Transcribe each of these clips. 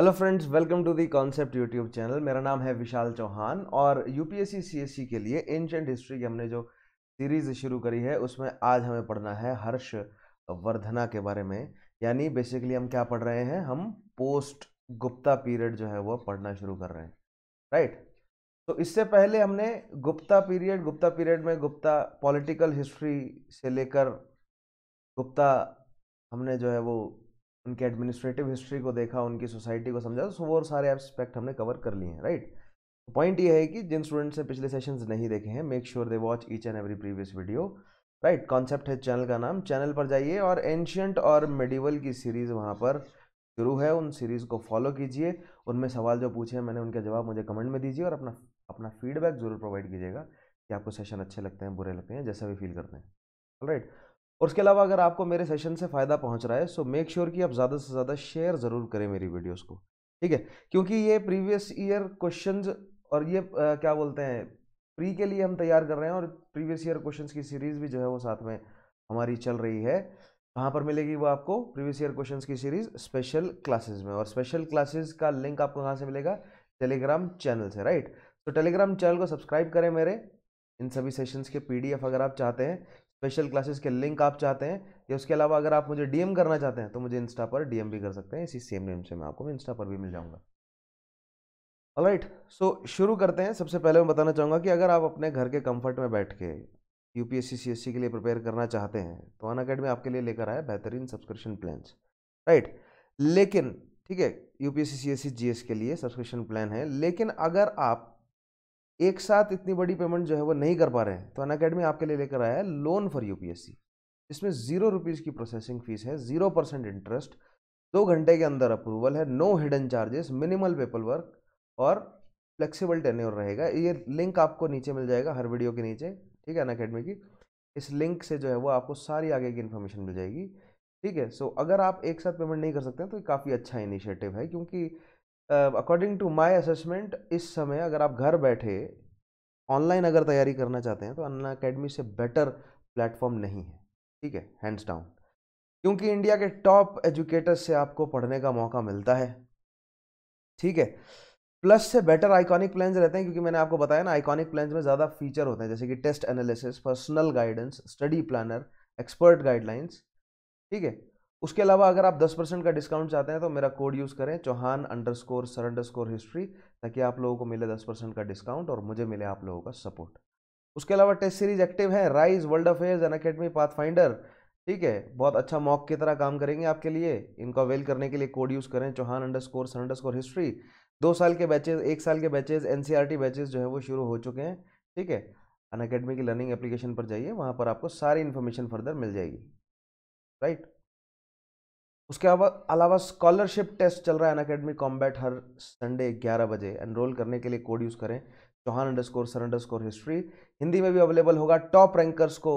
Hello friends welcome to the concept YouTube channel मेरा नाम है विशाल चौहान और यूपीएससी सीएससी के लिए एंशेंट हिस्ट्री की हमने जो सीरीज शुरू करी है उसमें आज हमें पढ़ना है हर्ष वर्धना के बारे में यानी बेसिकली हम क्या पढ़ रहे हैं हम पोस्ट गुप्ता पीरियड जो है वो पढ़ना शुरू कर रहे हैं राइट तो इससे पहले हमने गुप्ता पीरियड गुप्ता पीरियड में गुप्ता पॉलिटिकल हिस्ट्री से लेकर गुप्ता हमने जो है वो उनके एडमिनिस्ट्रेटिव हिस्ट्री को देखा उनकी सोसाइटी को समझा सो तो वो सारे एस्पेक्ट हमने कवर कर लिए हैं राइट पॉइंट ये है कि जिन स्टूडेंट्स ने पिछले सेशंस नहीं देखे हैं make sure they watch each and every previous video right concept है चैनल का नाम चैनल पर जाइए और एंशियंट और मेडिवल की सीरीज़ वहाँ पर शुरू है उन सीरीज़ को फॉलो कीजिए उनमें सवाल जो पूछे हैं मैंने उनके जवाब मुझे कमेंट में दीजिए और अपना अपना फीडबैक ज़रूर प्रोवाइड कीजिएगा कि आपको सेशन अच्छे लगते हैं बुरे लगते हैं जैसा भी फील करते हैं राइट right. और उसके अलावा अगर आपको मेरे सेशन से फ़ायदा पहुंच रहा है सो मेक श्योर कि आप ज़्यादा से ज़्यादा शेयर ज़रूर करें मेरी वीडियोस को ठीक है क्योंकि ये प्रीवियस ईयर क्वेश्चंस और ये आ, क्या बोलते हैं प्री के लिए हम तैयार कर रहे हैं और प्रीवियस ईयर क्वेश्चंस की सीरीज़ भी जो है वो साथ में हमारी चल रही है कहाँ पर मिलेगी वो आपको प्रीवियस ईयर क्वेश्चन की सीरीज़ स्पेशल क्लासेज में और स्पेशल क्लासेज का लिंक आपको कहाँ से मिलेगा टेलीग्राम चैनल से राइट तो टेलीग्राम चैनल को सब्सक्राइब करें मेरे इन सभी सेशंस के पीडीएफ अगर आप चाहते हैं स्पेशल क्लासेस के लिंक आप चाहते हैं या उसके अलावा अगर आप मुझे डीएम करना चाहते हैं तो मुझे इंस्टा पर डीएम भी कर सकते हैं इसी सेम नेम से मैं आपको मैं इंस्टा पर भी मिल जाऊंगा राइट सो शुरू करते हैं सबसे पहले मैं बताना चाहूँगा कि अगर आप अपने घर के कंफर्ट में बैठ के यू पी के लिए प्रिपेयर करना चाहते हैं तो अन अकेडमी आपके लिए लेकर आया बेहतरीन सब्सक्रिप्शन प्लान्स राइट लेकिन ठीक है यू पी के लिए सब्सक्रिप्शन प्लान है लेकिन अगर आप एक साथ इतनी बड़ी पेमेंट जो है वो नहीं कर पा रहे हैं तो अन अकेडमी आपके लिए लेकर आया है लोन फॉर यू इसमें जीरो रुपीज़ की प्रोसेसिंग फीस है जीरो परसेंट इंटरेस्ट दो घंटे के अंदर अप्रूवल है no hidden charges minimal paper work और फ्लेक्सिबल टेन्योर रहेगा ये लिंक आपको नीचे मिल जाएगा हर वीडियो के नीचे ठीक है अन अकेडमी की इस लिंक से जो है वो आपको सारी आगे की इन्फॉर्मेशन मिल जाएगी ठीक है सो अगर आप एक साथ पेमेंट नहीं कर सकते तो काफ़ी अच्छा इनिशिएटिव है क्योंकि अकॉर्डिंग टू माई असेसमेंट इस समय अगर आप घर बैठे ऑनलाइन अगर तैयारी करना चाहते हैं तो अन्ना अकेडमी से बेटर प्लेटफॉर्म नहीं है ठीक है हैंड्स डाउन क्योंकि इंडिया के टॉप एजुकेटर्स से आपको पढ़ने का मौका मिलता है ठीक है प्लस से बेटर आइकॉनिक प्लान्स रहते हैं क्योंकि मैंने आपको बताया ना आइकॉनिक प्लान्स में ज़्यादा फीचर होते हैं जैसे कि test analysis personal guidance study planner expert guidelines ठीक है उसके अलावा अगर आप 10 परसेंट का डिस्काउंट चाहते हैं तो मेरा कोड यूज़ करें Chauhan underscore sir underscore history ताकि आप लोगों को मिले 10 परसेंट का डिस्काउंट और मुझे मिले आप लोगों का सपोर्ट उसके अलावा टेस्ट सीरीज एक्टिव है rise world affairs Unacademy path finder ठीक है बहुत अच्छा मॉक की तरह काम करेंगे आपके लिए इनको अवेल करने के लिए कोड यूज़ करें Chauhan underscore sir underscore history दो साल के बैचेज एक साल के बैचेज एन बैचेज जो है वो शुरू हो चुके हैं ठीक है अन अकेडमी की लर्निंग एप्लीकेशन पर जाइए वहाँ पर आपको सारी इन्फॉर्मेशन फर्दर मिल जाएगी राइट उसके अलावा स्कॉलरशिप टेस्ट चल रहा है अनकेडमी कॉम्बैट हर संडे ग्यारह बजे एनरोल करने के लिए कोड यूज़ करें Chauhan underscore sir underscore history Hindi में भी अवेलेबल होगा टॉप रैंकर्स को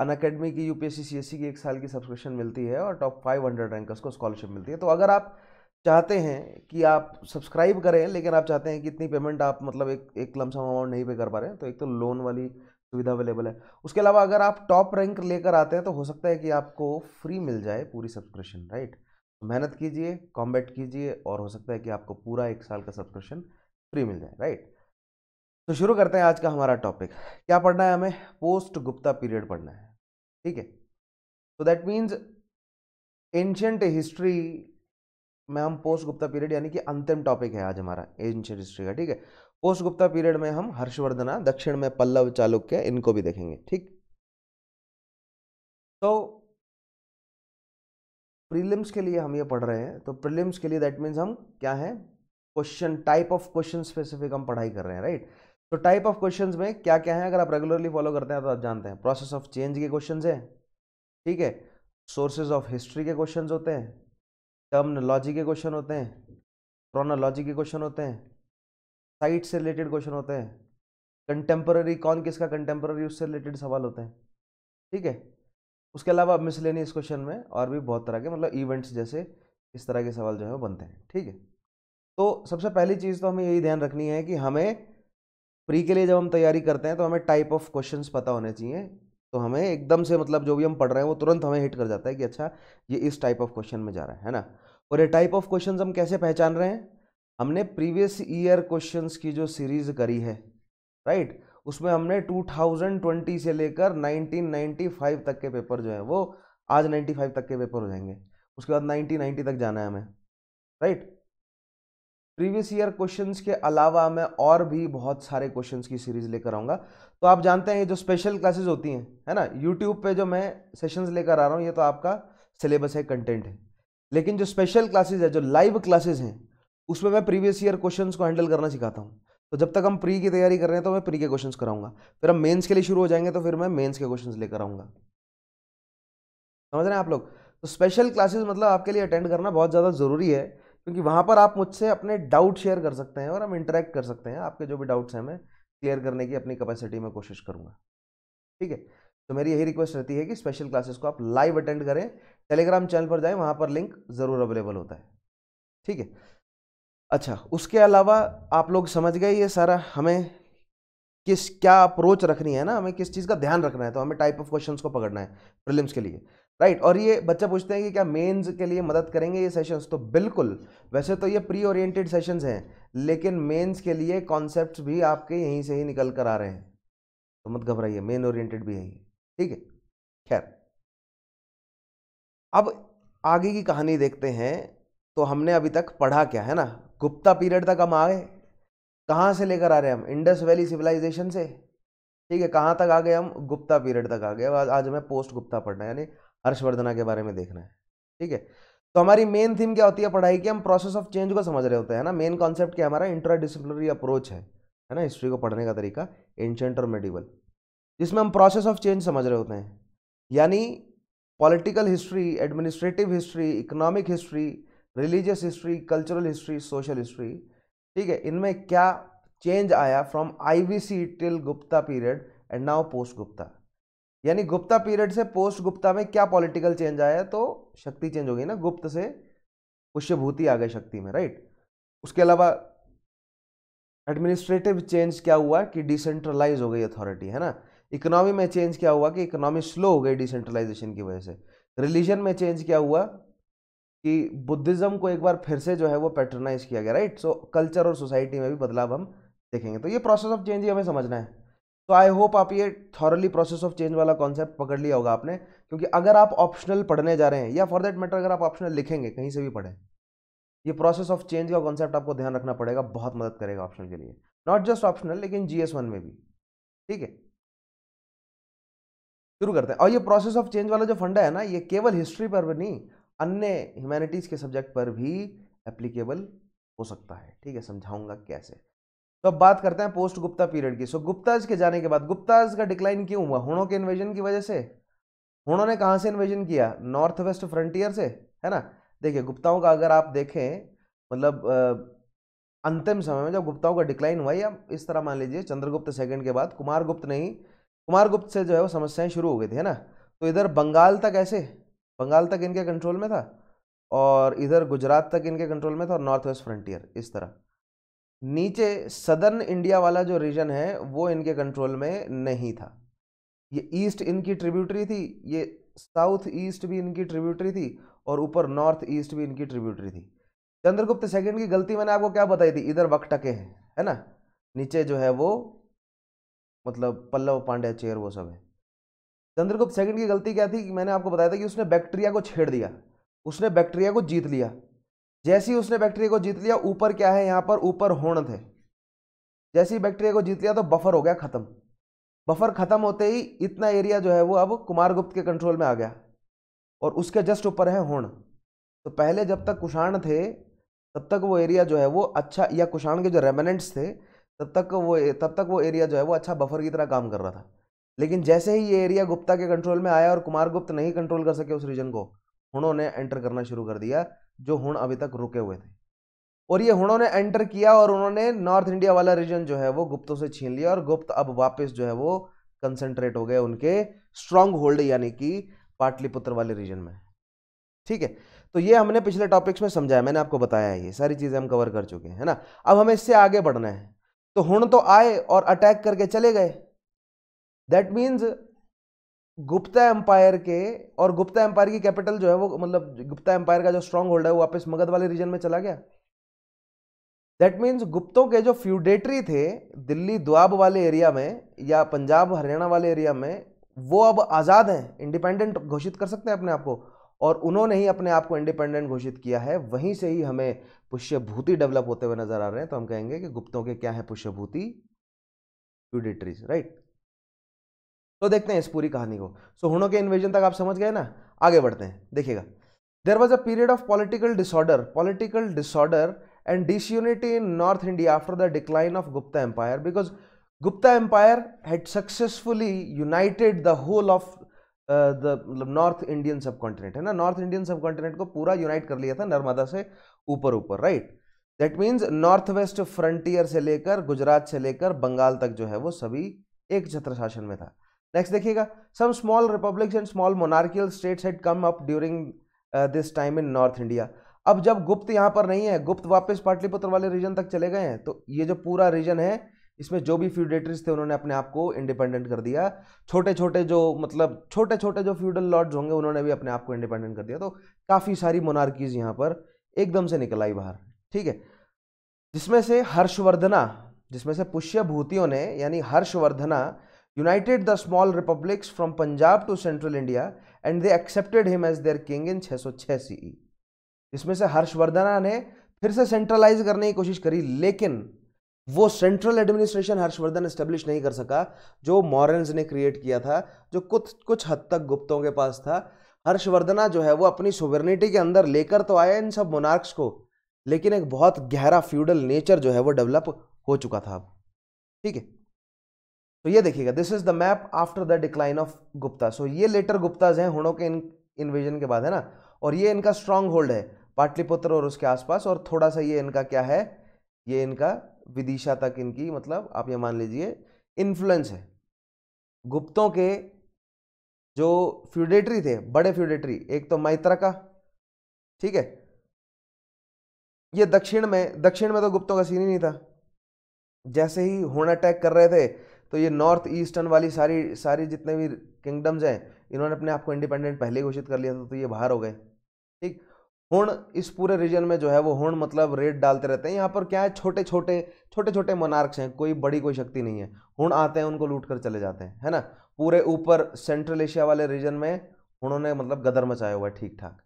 अन अकेडमी की यूपीएससी सीएससी की एक साल की सब्सक्रिप्शन मिलती है और टॉप फाइव हंड्रेड रैंकर्स को स्कॉलरशिप मिलती है तो अगर आप चाहते हैं कि आप सब्सक्राइब करें लेकिन आप चाहते हैं कि इतनी पेमेंट आप मतलब एक एक लमसम अमाउंट नहीं पे कर पा रहे हैं तो एक तो लोन वाली सुविधा अवेलेबल है उसके अलावा अगर आप टॉप रैंक लेकर आते हैं तो हो सकता है कि आपको फ्री मिल जाए पूरी सब्सक्रिप्शन राइट तो मेहनत कीजिए कॉम्बैट कीजिए और हो सकता है कि आपको पूरा एक साल का सब्सक्रिप्शन फ्री मिल जाए राइट तो शुरू करते हैं आज का हमारा टॉपिक क्या पढ़ना है हमें पोस्ट गुप्ता पीरियड पढ़ना है ठीक है तो दैट मीन्स एंशंट हिस्ट्री में हम पोस्ट गुप्ता पीरियड यानी कि अंतिम टॉपिक है आज हमारा एंशंट हिस्ट्री का ठीक है पोस्ट गुप्ता पीरियड में हम हर्षवर्धना दक्षिण में पल्लव चालुक्य इनको भी देखेंगे ठीक तो प्रीलिम्स के लिए हम ये पढ़ रहे हैं तो प्रीलिम्स के लिए दैट मीन्स हम क्या है question type of question specific हम पढ़ाई कर रहे हैं राइट तो टाइप ऑफ क्वेश्चन में क्या क्या है अगर आप रेगुलरली फॉलो करते हैं तो आप जानते हैं प्रोसेस ऑफ चेंज के क्वेश्चन है ठीक है सोर्सेज ऑफ हिस्ट्री के क्वेश्चन होते हैं टर्मनोलॉजी के क्वेश्चन होते हैं क्रोनोलॉजी के क्वेश्चन होते हैं साइट से रिलेटेड क्वेश्चन होते हैं कंटेम्प्ररी कौन किसका कंटेम्प्ररी उससे रिलेटेड सवाल होते हैं ठीक है उसके अलावा मिसलेनियस क्वेश्चन में और भी बहुत तरह के मतलब इवेंट्स जैसे इस तरह के सवाल जो है वो बनते हैं ठीक है तो सबसे पहली चीज़ तो हमें यही ध्यान रखनी है कि हमें प्री के लिए जब हम तैयारी करते हैं तो हमें टाइप ऑफ क्वेश्चन पता होने चाहिए तो हमें एकदम से मतलब जो भी हम पढ़ रहे हैं वो तुरंत हमें हिट कर जाता है कि अच्छा ये इस टाइप ऑफ क्वेश्चन में जा रहा है ना और ये टाइप ऑफ क्वेश्चन हम कैसे पहचान रहे हैं हमने प्रीवियस ईयर क्वेश्चंस की जो सीरीज करी है राइट उसमें हमने 2020 से लेकर 1995 तक के पेपर जो है वो आज 95 तक के पेपर हो जाएंगे उसके बाद 1990 तक जाना है हमें राइट प्रीवियस ईयर क्वेश्चंस के अलावा मैं और भी बहुत सारे क्वेश्चंस की सीरीज लेकर आऊँगा तो आप जानते हैं ये जो स्पेशल क्लासेज होती हैं है ना यूट्यूब पे जो मैं सेशंस लेकर आ रहा हूँ ये तो आपका सिलेबस है कंटेंट है लेकिन जो स्पेशल क्लासेज है जो लाइव क्लासेज हैं उसमें मैं प्रीवियस ईयर क्वेश्चन को हैंडल करना सिखाता हूँ तो जब तक हम प्री की तैयारी कर रहे हैं तो मैं प्री के क्वेश्चन कराऊंगा फिर हम मेन्स के लिए शुरू हो जाएंगे तो फिर मैं मेन्स के क्वेश्चन लेकर आऊँगा समझ रहे हैं आप लोग तो स्पेशल क्लासेस मतलब आपके लिए अटेंड करना बहुत ज़्यादा ज़रूरी है क्योंकि वहाँ पर आप मुझसे अपने डाउट शेयर कर सकते हैं और हम इंटरेक्ट कर सकते हैं आपके जो भी डाउट्स हैं मैं क्लियर करने की अपनी कैपेसिटी में कोशिश करूँगा ठीक है तो मेरी यही रिक्वेस्ट रहती है कि स्पेशल क्लासेस को आप लाइव अटेंड करें टेलीग्राम चैनल पर जाएं वहाँ पर लिंक ज़रूर अवेलेबल होता है ठीक है अच्छा उसके अलावा आप लोग समझ गए ये सारा हमें किस क्या अप्रोच रखनी है ना हमें किस चीज़ का ध्यान रखना है तो हमें टाइप ऑफ क्वेश्चंस को पकड़ना है प्रिलिम्स के लिए राइट और ये बच्चा पूछते हैं कि क्या मेंस के लिए मदद करेंगे ये सेशंस तो बिल्कुल वैसे तो ये प्री ओरिएंटेड सेशंस हैं लेकिन मेंस के लिए कॉन्सेप्ट भी आपके यहीं से ही निकल कर आ रहे हैं तो मत घबराइए मेन ओरिएंटेड भी है ठीक है खैर अब आगे की कहानी देखते हैं तो हमने अभी तक पढ़ा क्या है ना गुप्ता पीरियड तक हम आ गए कहाँ से लेकर आ रहे हैं हम इंडस वैली सिविलाइजेशन से ठीक है कहाँ तक आ गए हम गुप्ता पीरियड तक आ गए आज आज हमें पोस्ट गुप्ता पढ़ना है यानी हर्षवर्धना के बारे में देखना है ठीक है तो हमारी मेन थीम क्या होती है पढ़ाई की हम प्रोसेस ऑफ चेंज को समझ रहे होते हैं ना मेन कॉन्सेप्ट क्या हमारा इंट्राडिसिप्लिनरी अप्रोच है है ना हिस्ट्री को पढ़ने का तरीका एंशंट और मेडिवल जिसमें हम प्रोसेस ऑफ चेंज समझ रहे होते हैं यानी political history administrative history economic history religious history cultural history social history ठीक है इनमें क्या चेंज आया from IVC till Gupta period and now post Gupta यानी गुप्ता पीरियड से पोस्ट गुप्ता में क्या पॉलिटिकल चेंज आया तो शक्ति चेंज हो गई ना गुप्त से पुष्यभूति आ गई शक्ति में राइट उसके अलावा एडमिनिस्ट्रेटिव चेंज क्या हुआ कि डिसेंट्रलाइज हो गई अथॉरिटी है ना इकोनॉमी में चेंज क्या हुआ कि इकोनॉमी स्लो हो गई डिसेंट्रलाइजेशन की वजह से रिलीजन में चेंज क्या हुआ कि बुद्धिज़्म को एक बार फिर से जो है वो पैटर्नाइज किया गया राइट सो कल्चर और सोसाइटी में भी बदलाव हम देखेंगे तो ये प्रोसेस ऑफ चेंज ही हमें समझना है तो आई होप आप ये थॉरली प्रोसेस ऑफ चेंज वाला कॉन्सेप्ट पकड़ लिया होगा आपने क्योंकि अगर आप ऑप्शनल पढ़ने जा रहे हैं या फॉर दैट मैटर अगर आप ऑप्शनल लिखेंगे कहीं से भी पढ़ें ये प्रोसेस ऑफ चेंज का कॉन्सेप्ट आपको ध्यान रखना पड़ेगा बहुत मदद करेगा ऑप्शन के लिए नॉट जस्ट ऑप्शनल लेकिन जी में भी ठीक है शुरू करते हैं और ये प्रोसेस ऑफ चेंज वाला जो फंडा है ना ये केवल हिस्ट्री पर भी नहीं अन्य ह्यूमैनिटीज़ के सब्जेक्ट पर भी एप्लीकेबल हो सकता है ठीक है समझाऊंगा कैसे तो अब बात करते हैं पोस्ट गुप्ता पीरियड की सो गुप्ताज के जाने के बाद गुप्ताज का डिक्लाइन क्यों हुआ हुणों के इन्वेजन की वजह से हुणों ने कहाँ से इन्वेजन किया नॉर्थ वेस्ट फ्रंटियर से है ना देखिए गुप्ताओं का अगर आप देखें मतलब अंतिम समय में जब गुप्ताओं का डिक्लाइन हुआ या इस तरह मान लीजिए चंद्रगुप्त सेकंड के बाद कुमार गुप्त नहीं कुमार गुप्त से जो है वो समस्याएं शुरू हो गई थी है ना तो इधर बंगाल तक ऐसे बंगाल तक इनके कंट्रोल में था और इधर गुजरात तक इनके कंट्रोल में था और नॉर्थ वेस्ट फ्रंटियर इस तरह नीचे सदर्न इंडिया वाला जो रीजन है वो इनके कंट्रोल में नहीं था ये ईस्ट इनकी ट्रिब्यूटरी थी ये साउथ ईस्ट भी इनकी ट्रिब्यूटरी थी और ऊपर नॉर्थ ईस्ट भी इनकी ट्रिब्यूटरी थी चंद्रगुप्त सेकंड की गलती मैंने आपको क्या बताई थी इधर वकटके हैं है ना नीचे जो है वो मतलब पल्लव पांड्या चेयर वो सब है चंद्रगुप्त सेकंड की गलती क्या थी कि मैंने आपको बताया था कि उसने बैक्टीरिया को छेड़ दिया उसने बैक्टीरिया को जीत लिया जैसे ही उसने बैक्टीरिया को जीत लिया ऊपर क्या है यहाँ पर ऊपर होण थे जैसे ही बैक्टीरिया को जीत लिया तो बफर हो गया ख़त्म बफर ख़त्म होते ही इतना एरिया जो है वो अब कुमारगुप्त के कंट्रोल में आ गया और उसके जस्ट ऊपर है होण तो पहले जब तक कुषाण थे तब तक वो एरिया जो है वो अच्छा या कुषाण के जो रेमेनेंट्स थे तब तक वो तब तक वो एरिया जो है वो अच्छा बफर की तरह काम कर रहा था लेकिन जैसे ही ये एरिया गुप्ता के कंट्रोल में आया और कुमार गुप्त नहीं कंट्रोल कर सके उस रीजन को हुणों ने एंटर करना शुरू कर दिया जो हुण अभी तक रुके हुए थे और ये हुणों ने एंटर किया और उन्होंने नॉर्थ इंडिया वाला रीजन जो है वो गुप्तों से छीन लिया और गुप्त अब वापस जो है वो कंसंट्रेट हो गए उनके स्ट्रांग होल्ड यानी कि पाटलिपुत्र वाले रीजन में ठीक है तो ये हमने पिछले टॉपिक्स में समझाया मैंने आपको बताया ये सारी चीज़ें हम कवर कर चुके हैं है ना अब हमें इससे आगे बढ़ना है तो हुण तो आए और अटैक करके चले गए दैट मीन्स गुप्ता एम्पायर के और गुप्ता एम्पायर की कैपिटल जो है वो मतलब गुप्ता एम्पायर का जो स्ट्रॉन्ग होल्ड है वो वापस मगध वाले रीजन में चला गया दैट मीन्स गुप्तों के जो फ्यूडेटरी थे दिल्ली दुआब वाले एरिया में या पंजाब हरियाणा वाले एरिया में वो अब आज़ाद हैं इंडिपेंडेंट घोषित कर सकते हैं अपने आप को और उन्होंने ही अपने आप को इंडिपेंडेंट घोषित किया है वहीं से ही हमें पुष्यभूति डेवलप होते हुए नजर आ रहे हैं तो हम कहेंगे कि गुप्तों के क्या है पुष्यभूति फ्यूडेटरीज राइट तो देखते हैं इस पूरी कहानी को सो so, हुनों के इन्वेजन तक आप समझ गए ना आगे बढ़ते हैं देखिएगा there was a period of political disorder political disorder and disunity in north India after the decline of Gupta empire because Gupta empire had successfully united the whole of the मतलब नॉर्थ इंडियन सब कॉन्टिनेंट है ना north Indian सब continent को पूरा unite कर लिया था नर्मदा से ऊपर ऊपर right that means north west frontier से लेकर गुजरात से लेकर बंगाल तक जो है वो सभी एक छत्र शासन में था नेक्स्ट देखिएगा some small republics and small monarchial states had come up during this time in north India अब जब गुप्त यहाँ पर नहीं है गुप्त वापस पाटलिपुत्र वाले रीजन तक चले गए हैं तो ये जो पूरा रीजन है इसमें जो भी फ्यूडेटरीज थे उन्होंने अपने आप को इंडिपेंडेंट कर दिया छोटे छोटे जो मतलब छोटे छोटे जो फ्यूडल लॉर्ड्स होंगे उन्होंने भी अपने आप को इंडिपेंडेंट कर दिया तो काफ़ी सारी मोनार्कीज यहाँ पर एकदम से निकल आई बाहर ठीक है जिसमें से हर्षवर्धना जिसमें से पुष्यभूतियों ने यानी Harshavardhana united the small republics from Punjab to central India and they accepted him as their king in 606 CE. इसमें से हर्षवर्धना ने फिर से सेंट्रलाइज करने की कोशिश करी लेकिन वो सेंट्रल एडमिनिस्ट्रेशन हर्षवर्धन एस्टेब्लिश नहीं कर सका जो मॉरन्स ने क्रिएट किया था जो कुछ कुछ हद तक गुप्तों के पास था हर्षवर्धना जो है वो अपनी सुवर्निटी के अंदर लेकर तो आया इन सब मोनार्क्स को लेकिन एक बहुत गहरा फ्यूडल नेचर जो है वो डेवलप हो चुका था अब ठीक है तो ये देखिएगा this is the map after the decline of Gupta so ये लेटर गुप्ताज हैं हुनों के इन इन्वेजन के बाद है ना और ये इनका स्ट्रांग होल्ड है पाटलिपुत्र और उसके आसपास और थोड़ा सा ये इनका क्या है ये इनका विदिशा तक इनकी मतलब आप ये मान लीजिए इन्फ्लुएंस है गुप्तों के जो फ्यूडेटरी थे बड़े फ्यूडेटरी एक तो मैत्रा का ठीक है ये दक्षिण में दक्षिण में तो गुप्तों का सीन ही नहीं था जैसे ही हुण अटैक कर रहे थे तो ये नॉर्थ ईस्टर्न वाली सारी सारी जितने भी किंगडम्स हैं इन्होंने अपने आप को इंडिपेंडेंट पहले घोषित कर लिया था तो ये बाहर हो गए ठीक हुण इस पूरे रीजन में जो है वो हुण मतलब रेड डालते रहते हैं यहाँ पर क्या है छोटे छोटे छोटे छोटे मोनार्क्स हैं कोई बड़ी कोई शक्ति नहीं है हुण आते हैं उनको लूट कर चले जाते हैं है ना पूरे ऊपर सेंट्रल एशिया वाले रीजन में उन्होंने मतलब गदर मचाया हुआ है ठीक ठाक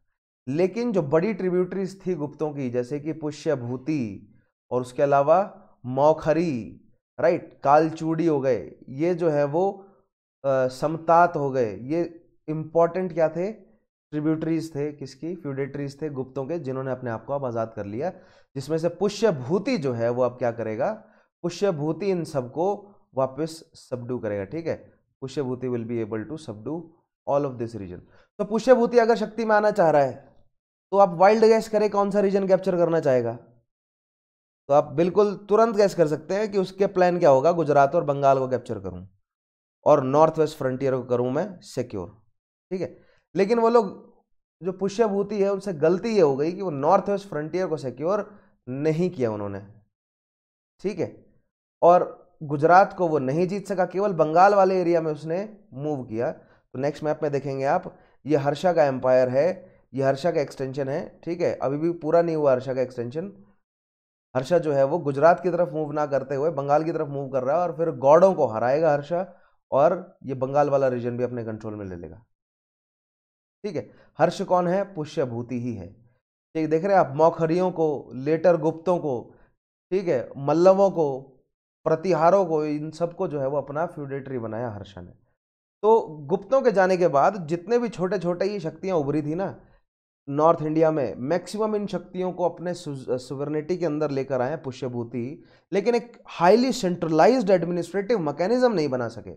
लेकिन जो बड़ी ट्रिब्यूटरीज थी गुप्तों की जैसे कि पुष्यभूति और उसके अलावा मौखरी राइट कालचूड़ी हो गए ये जो है वो समतात हो गए ये इम्पॉर्टेंट क्या थे ट्रिब्यूटरीज थे किसकी फ्यूडेटरीज थे गुप्तों के जिन्होंने अपने आप को अब आज़ाद कर लिया जिसमें से पुष्यभूति जो है वो अब क्या करेगा पुष्यभूति इन सबको वापस सबडू करेगा ठीक है Pushyabhuti will be able to subdue all of this region तो पुष्यभूति अगर शक्ति में आना चाह रहा है तो आप वाइल्ड गैस करें कौन सा रीजन कैप्चर करना चाहेगा तो आप बिल्कुल तुरंत गैस कर सकते हैं कि उसके प्लान क्या होगा गुजरात और बंगाल को कैप्चर करूँ और नॉर्थ वेस्ट फ्रंटियर को करूँ मैं सिक्योर ठीक है लेकिन वो लोग जो पुष्यभूति है उनसे गलती ये हो गई कि वो नॉर्थ वेस्ट फ्रंटियर को सिक्योर नहीं किया उन्होंने ठीक है और गुजरात को वो नहीं जीत सका केवल बंगाल वाले एरिया में उसने मूव किया तो नेक्स्ट मैप में देखेंगे आप ये हर्षा का एम्पायर है ये हर्षा का एक्सटेंशन है ठीक है अभी भी पूरा नहीं हुआ हर्षा का एक्सटेंशन हर्षा जो है वो गुजरात की तरफ मूव ना करते हुए बंगाल की तरफ मूव कर रहा है और फिर गौड़ों को हराएगा हर्षा और ये बंगाल वाला रीजन भी अपने कंट्रोल में ले लेगा ठीक है हर्ष कौन है पुष्यभूति ही है ठीक देख रहे हैं आप मौखरियों को लेटर गुप्तों को ठीक है मल्लवों को प्रतिहारों को इन सबको जो है वो अपना फ्यूडेटरी बनाया हर्षा ने तो गुप्तों के जाने के बाद जितने भी छोटे छोटे ये शक्तियाँ उभरी थी ना नॉर्थ इंडिया में मैक्सिमम इन शक्तियों को अपने सुवर्निटी के अंदर लेकर आए पुष्यभूति लेकिन एक हाईली सेंट्रलाइज्ड एडमिनिस्ट्रेटिव मैकेनिज्म नहीं बना सके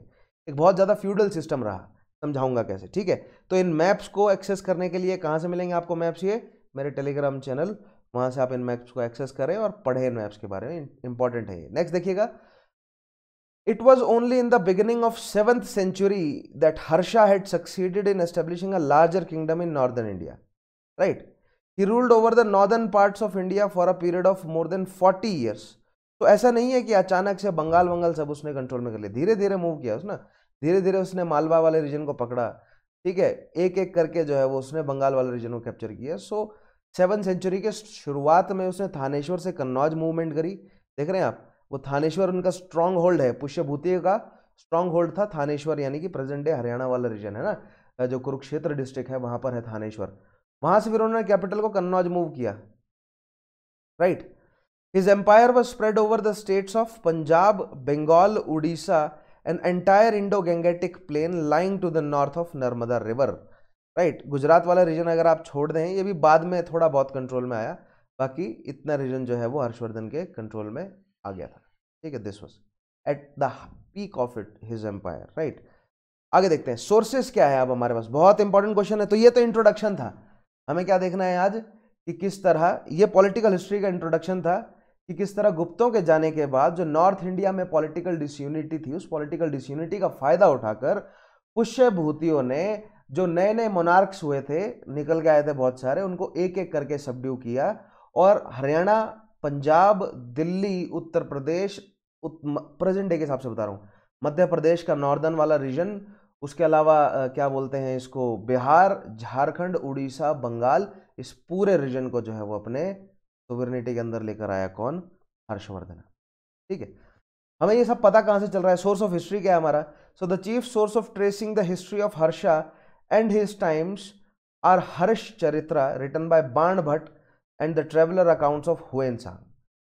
एक बहुत ज़्यादा फ्यूडल सिस्टम रहा समझाऊंगा कैसे ठीक है तो इन मैप्स को एक्सेस करने के लिए कहाँ से मिलेंगे आपको मैप्स ये मेरे टेलीग्राम चैनल वहाँ से आप इन मैप्स को एक्सेस करें और पढ़ें इन मैप्स के बारे में इंपॉर्टेंट है ये नेक्स्ट देखिएगा it was only in the beginning of seventh century that Harsha had succeeded in establishing a larger kingdom in northern India right? He ruled over the northern parts of India for a period of more than 40 years. तो ऐसा नहीं है कि अचानक से बंगाल वंगाल सब उसने control में कर लिया धीरे धीरे मूव किया उसने धीरे धीरे उसने मालवा वाले रीजन को पकड़ा ठीक है एक एक करके जो है वो उसने बंगाल वाले रीजन को कैप्चर किया सो सेवन सेंचुरी के शुरुआत में उसने थानेश्वर से कन्नौज मूवमेंट करी देख रहे हैं आप वो थानेश्वर उनका स्ट्रांग होल्ड है पुष्यभूति का स्ट्रांग होल्ड था थानेश्वर यानी कि प्रेजेंट डे हरियाणा वाला रीजन है ना जो कुरुक्षेत्र डिस्ट्रिक्ट है वहाँ पर है थानेश्वर वहां से फिर उन्होंने कैपिटल को कन्नौज मूव किया right his empire was spread over the states of Punjab Bengal Odisha and entire Indo Gangetic plain lying to the north of Narmada river right Gujarat वाला रीजन अगर आप छोड़ दें ये भी बाद में थोड़ा बहुत कंट्रोल में आया बाकी इतना रीजन जो है वो हर्षवर्धन के कंट्रोल में आ गया था ठीक है this was at the peak of it his empire right आगे देखते हैं सोर्सेस क्या है अब हमारे पास बहुत इंपॉर्टेंट क्वेश्चन है तो ये तो इंट्रोडक्शन था हमें क्या देखना है आज कि किस तरह ये पॉलिटिकल हिस्ट्री का इंट्रोडक्शन था कि किस तरह गुप्तों के जाने के बाद जो नॉर्थ इंडिया में पॉलिटिकल डिसयूनिटी थी उस पॉलिटिकल डिसयूनिटी का फायदा उठाकर पुष्यभूतियों ने जो नए नए मोनार्क्स हुए थे निकल के आए थे बहुत सारे उनको एक एक करके सबड्यू किया और हरियाणा पंजाब दिल्ली उत्तर प्रदेश प्रेजेंट डे के हिसाब से बता रहा हूँ मध्य प्रदेश का नॉर्दर्न वाला रीजन उसके अलावा क्या बोलते हैं इसको बिहार झारखंड उड़ीसा बंगाल इस पूरे रीजन को जो है वो अपने सोवरनिटी के अंदर लेकर आया कौन हर्षवर्धन ठीक है हमें ये सब पता कहाँ से चल रहा है सोर्स ऑफ हिस्ट्री क्या है हमारा so the chief source of tracing the history of Harsha and his times are Harsha Charita written by Bana Bhatt and the traveller accounts of Hiuen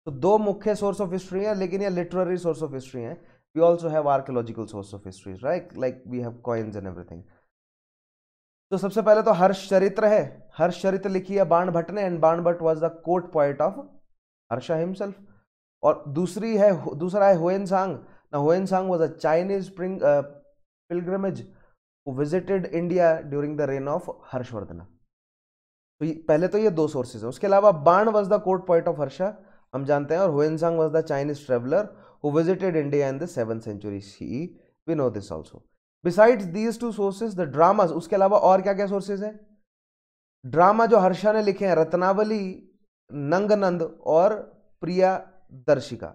तो दो मुख्य सोर्स ऑफ हिस्ट्री हैं लेकिन ये लिटरेरी सोर्स ऑफ हिस्ट्री हैं we also have archaeological source of history right like we have coins and everything तो सबसे पहले तो हर्षचरित्र है हर्षचरित्र लिखी है बाण भट्ट ने and Bana Bhatt was the court poet of Harsha himself और दूसरी है दूसरा है होएन सांग ना Hiuen Tsang was a Chinese pilgrimage visited India during the reign of Harshavardhana तो पहले तो ये दो सोर्सेज है उसके अलावा Bana was the court poet of Harsha हम जानते हैं और Hiuen Tsang was the Chinese traveller who visited India in the 7th century CE. We know this also. Besides these two sources, the dramas, उसके अलावा और क्या क्या sources हैं ड्रामा जो हर्षा ने लिखे हैं रत्नावली नंगनंद और प्रिया दर्शिका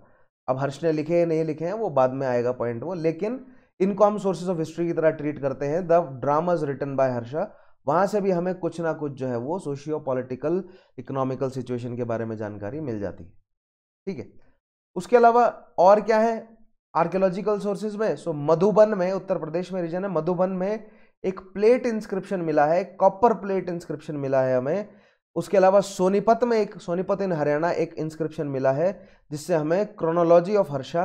अब हर्ष ने लिखे हैं नहीं लिखे हैं वो बाद में आएगा पॉइंट वो लेकिन इनको हम सोर्सेज ऑफ हिस्ट्री की तरह ट्रीट करते हैं the dramas written by Harsha वहां से भी हमें कुछ ना कुछ जो है वो सोशियो पॉलिटिकल इकोनॉमिकल सिचुएशन के बारे में जानकारी मिल जाती है ठीक है उसके अलावा और क्या है आर्कियोलॉजिकल सोर्सेज में सो मधुबन में उत्तर प्रदेश में रीजन है मधुबन में एक प्लेट इंस्क्रिप्शन मिला है कॉपर प्लेट इंस्क्रिप्शन मिला है हमें उसके अलावा सोनीपत में एक सोनीपत इन हरियाणा एक इंस्क्रिप्शन मिला है जिससे हमें क्रोनोलॉजी ऑफ हर्षा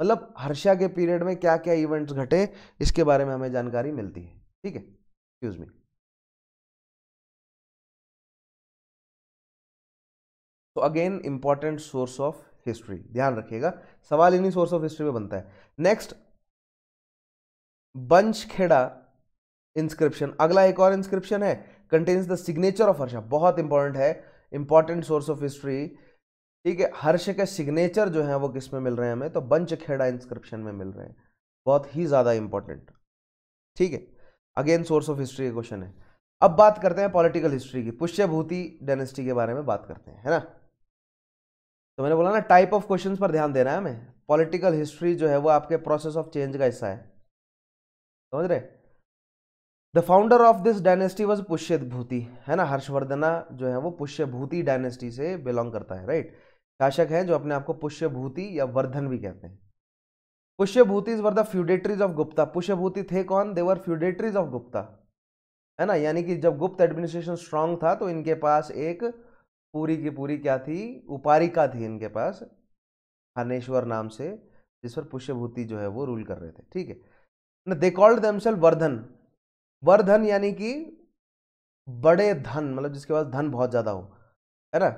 मतलब हर्षा के पीरियड में क्या क्या इवेंट्स घटे इसके बारे में हमें जानकारी मिलती है ठीक है एक्सक्यूज मी तो again important source of history ध्यान रखिएगा सवाल इन्हीं सोर्स ऑफ हिस्ट्री में बनता है नेक्स्ट बंशखेड़ा इंस्क्रिप्शन अगला एक और इंस्क्रिप्शन है contains the signature of Harsha बहुत इंपॉर्टेंट है इंपॉर्टेंट सोर्स ऑफ हिस्ट्री ठीक है हर्ष के सिग्नेचर जो है वो किस में मिल रहे हैं हमें तो खेड़ा इंस्क्रिप्शन में मिल रहे हैं बहुत ही ज़्यादा इंपॉर्टेंट ठीक है अगेन सोर्स ऑफ हिस्ट्री का क्वेश्चन है अब बात करते हैं पॉलिटिकल हिस्ट्री की पुष्यभूति डेनेस्टी के बारे में बात करते हैं है ना तो मैंने बोला ना टाइप ऑफ क्वेश्चंस पर ध्यान देना है हमें पॉलिटिकल हिस्ट्री जो है वो आपके प्रोसेस ऑफ चेंज का हिस्सा है समझ रहे the founder of this dynasty was Pushyabhuti है ना हर्षवर्धना जो है वो पुष्यभूति डायनेस्टी से बिलोंग करता है राइट शासक है जो अपने आप को पुष्यभूति या वर्धन भी कहते हैं Pushyabhutis were the feudatories of Gupta Pushyabhuti थे कौन देवर फ्यूडेटरीज ऑफ गुप्ता है ना यानी कि जब गुप्त एडमिनिस्ट्रेशन स्ट्रांग था तो इनके पास एक पूरी की पूरी क्या थी उपारिका थी इनके पास हनेश्वर नाम से जिस पर पुष्यभूति जो है वो रूल कर रहे थे ठीक है ना they called themselves Vardhan Vardhan यानी कि बड़े धन मतलब जिसके पास धन बहुत ज़्यादा हो है ना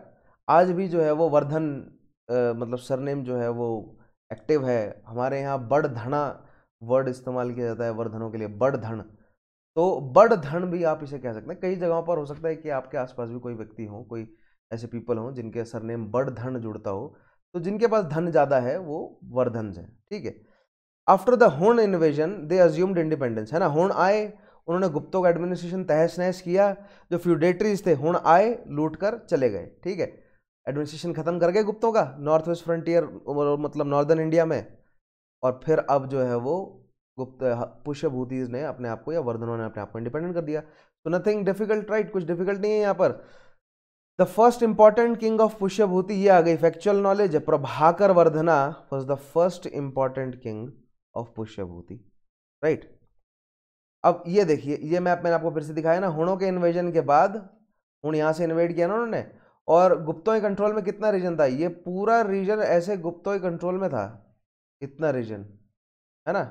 आज भी जो है वो वर्धन आ, मतलब सरनेम जो है वो एक्टिव है हमारे यहाँ बड़ धना वर्ड इस्तेमाल किया जाता है वर्धनों के लिए बड़ धन तो बड़ धन भी आप इसे कह सकते हैं कई जगहों पर हो सकता है कि आपके आसपास भी कोई व्यक्ति हो कोई ऐसे पीपल हों जिनके सरनेम बड़धन जुड़ता हो तो जिनके पास धन ज़्यादा है वो वर्धन है ठीक है after the Hun invasion they assumed independence है ना होन आए उन्होंने गुप्तों का एडमिनिस्ट्रेशन तहस नहस किया जो फ्यूडेटरीज थे होन आए लूट कर चले गए ठीक है एडमिनिस्ट्रेशन खत्म कर गए गुप्तों का नॉर्थ वेस्ट फ्रंटियर मतलब नॉर्दर्न मतलब इंडिया में और फिर अब जो है वो गुप्त पुष्यभूतिज ने अपने आप को या वर्धनों ने अपने आप को इंडिपेंडेंट कर दिया तो नथिंग डिफिकल्ट राइट कुछ डिफिकल्ट नहीं है यहाँ पर the first important king of Pushyabhuti ये आ गई factual knowledge Prabhakar Vardhana was the first important king of Pushyabhuti right अब ये देखिए ये मैप मैंने आपको फिर से दिखाया ना हुणों के इन्वेजन के बाद हुण यहाँ से इन्वेड किया ना उन्होंने और गुप्तों के कंट्रोल में कितना रीजन था ये पूरा रीजन ऐसे गुप्तों के कंट्रोल में था कितना रीजन है ना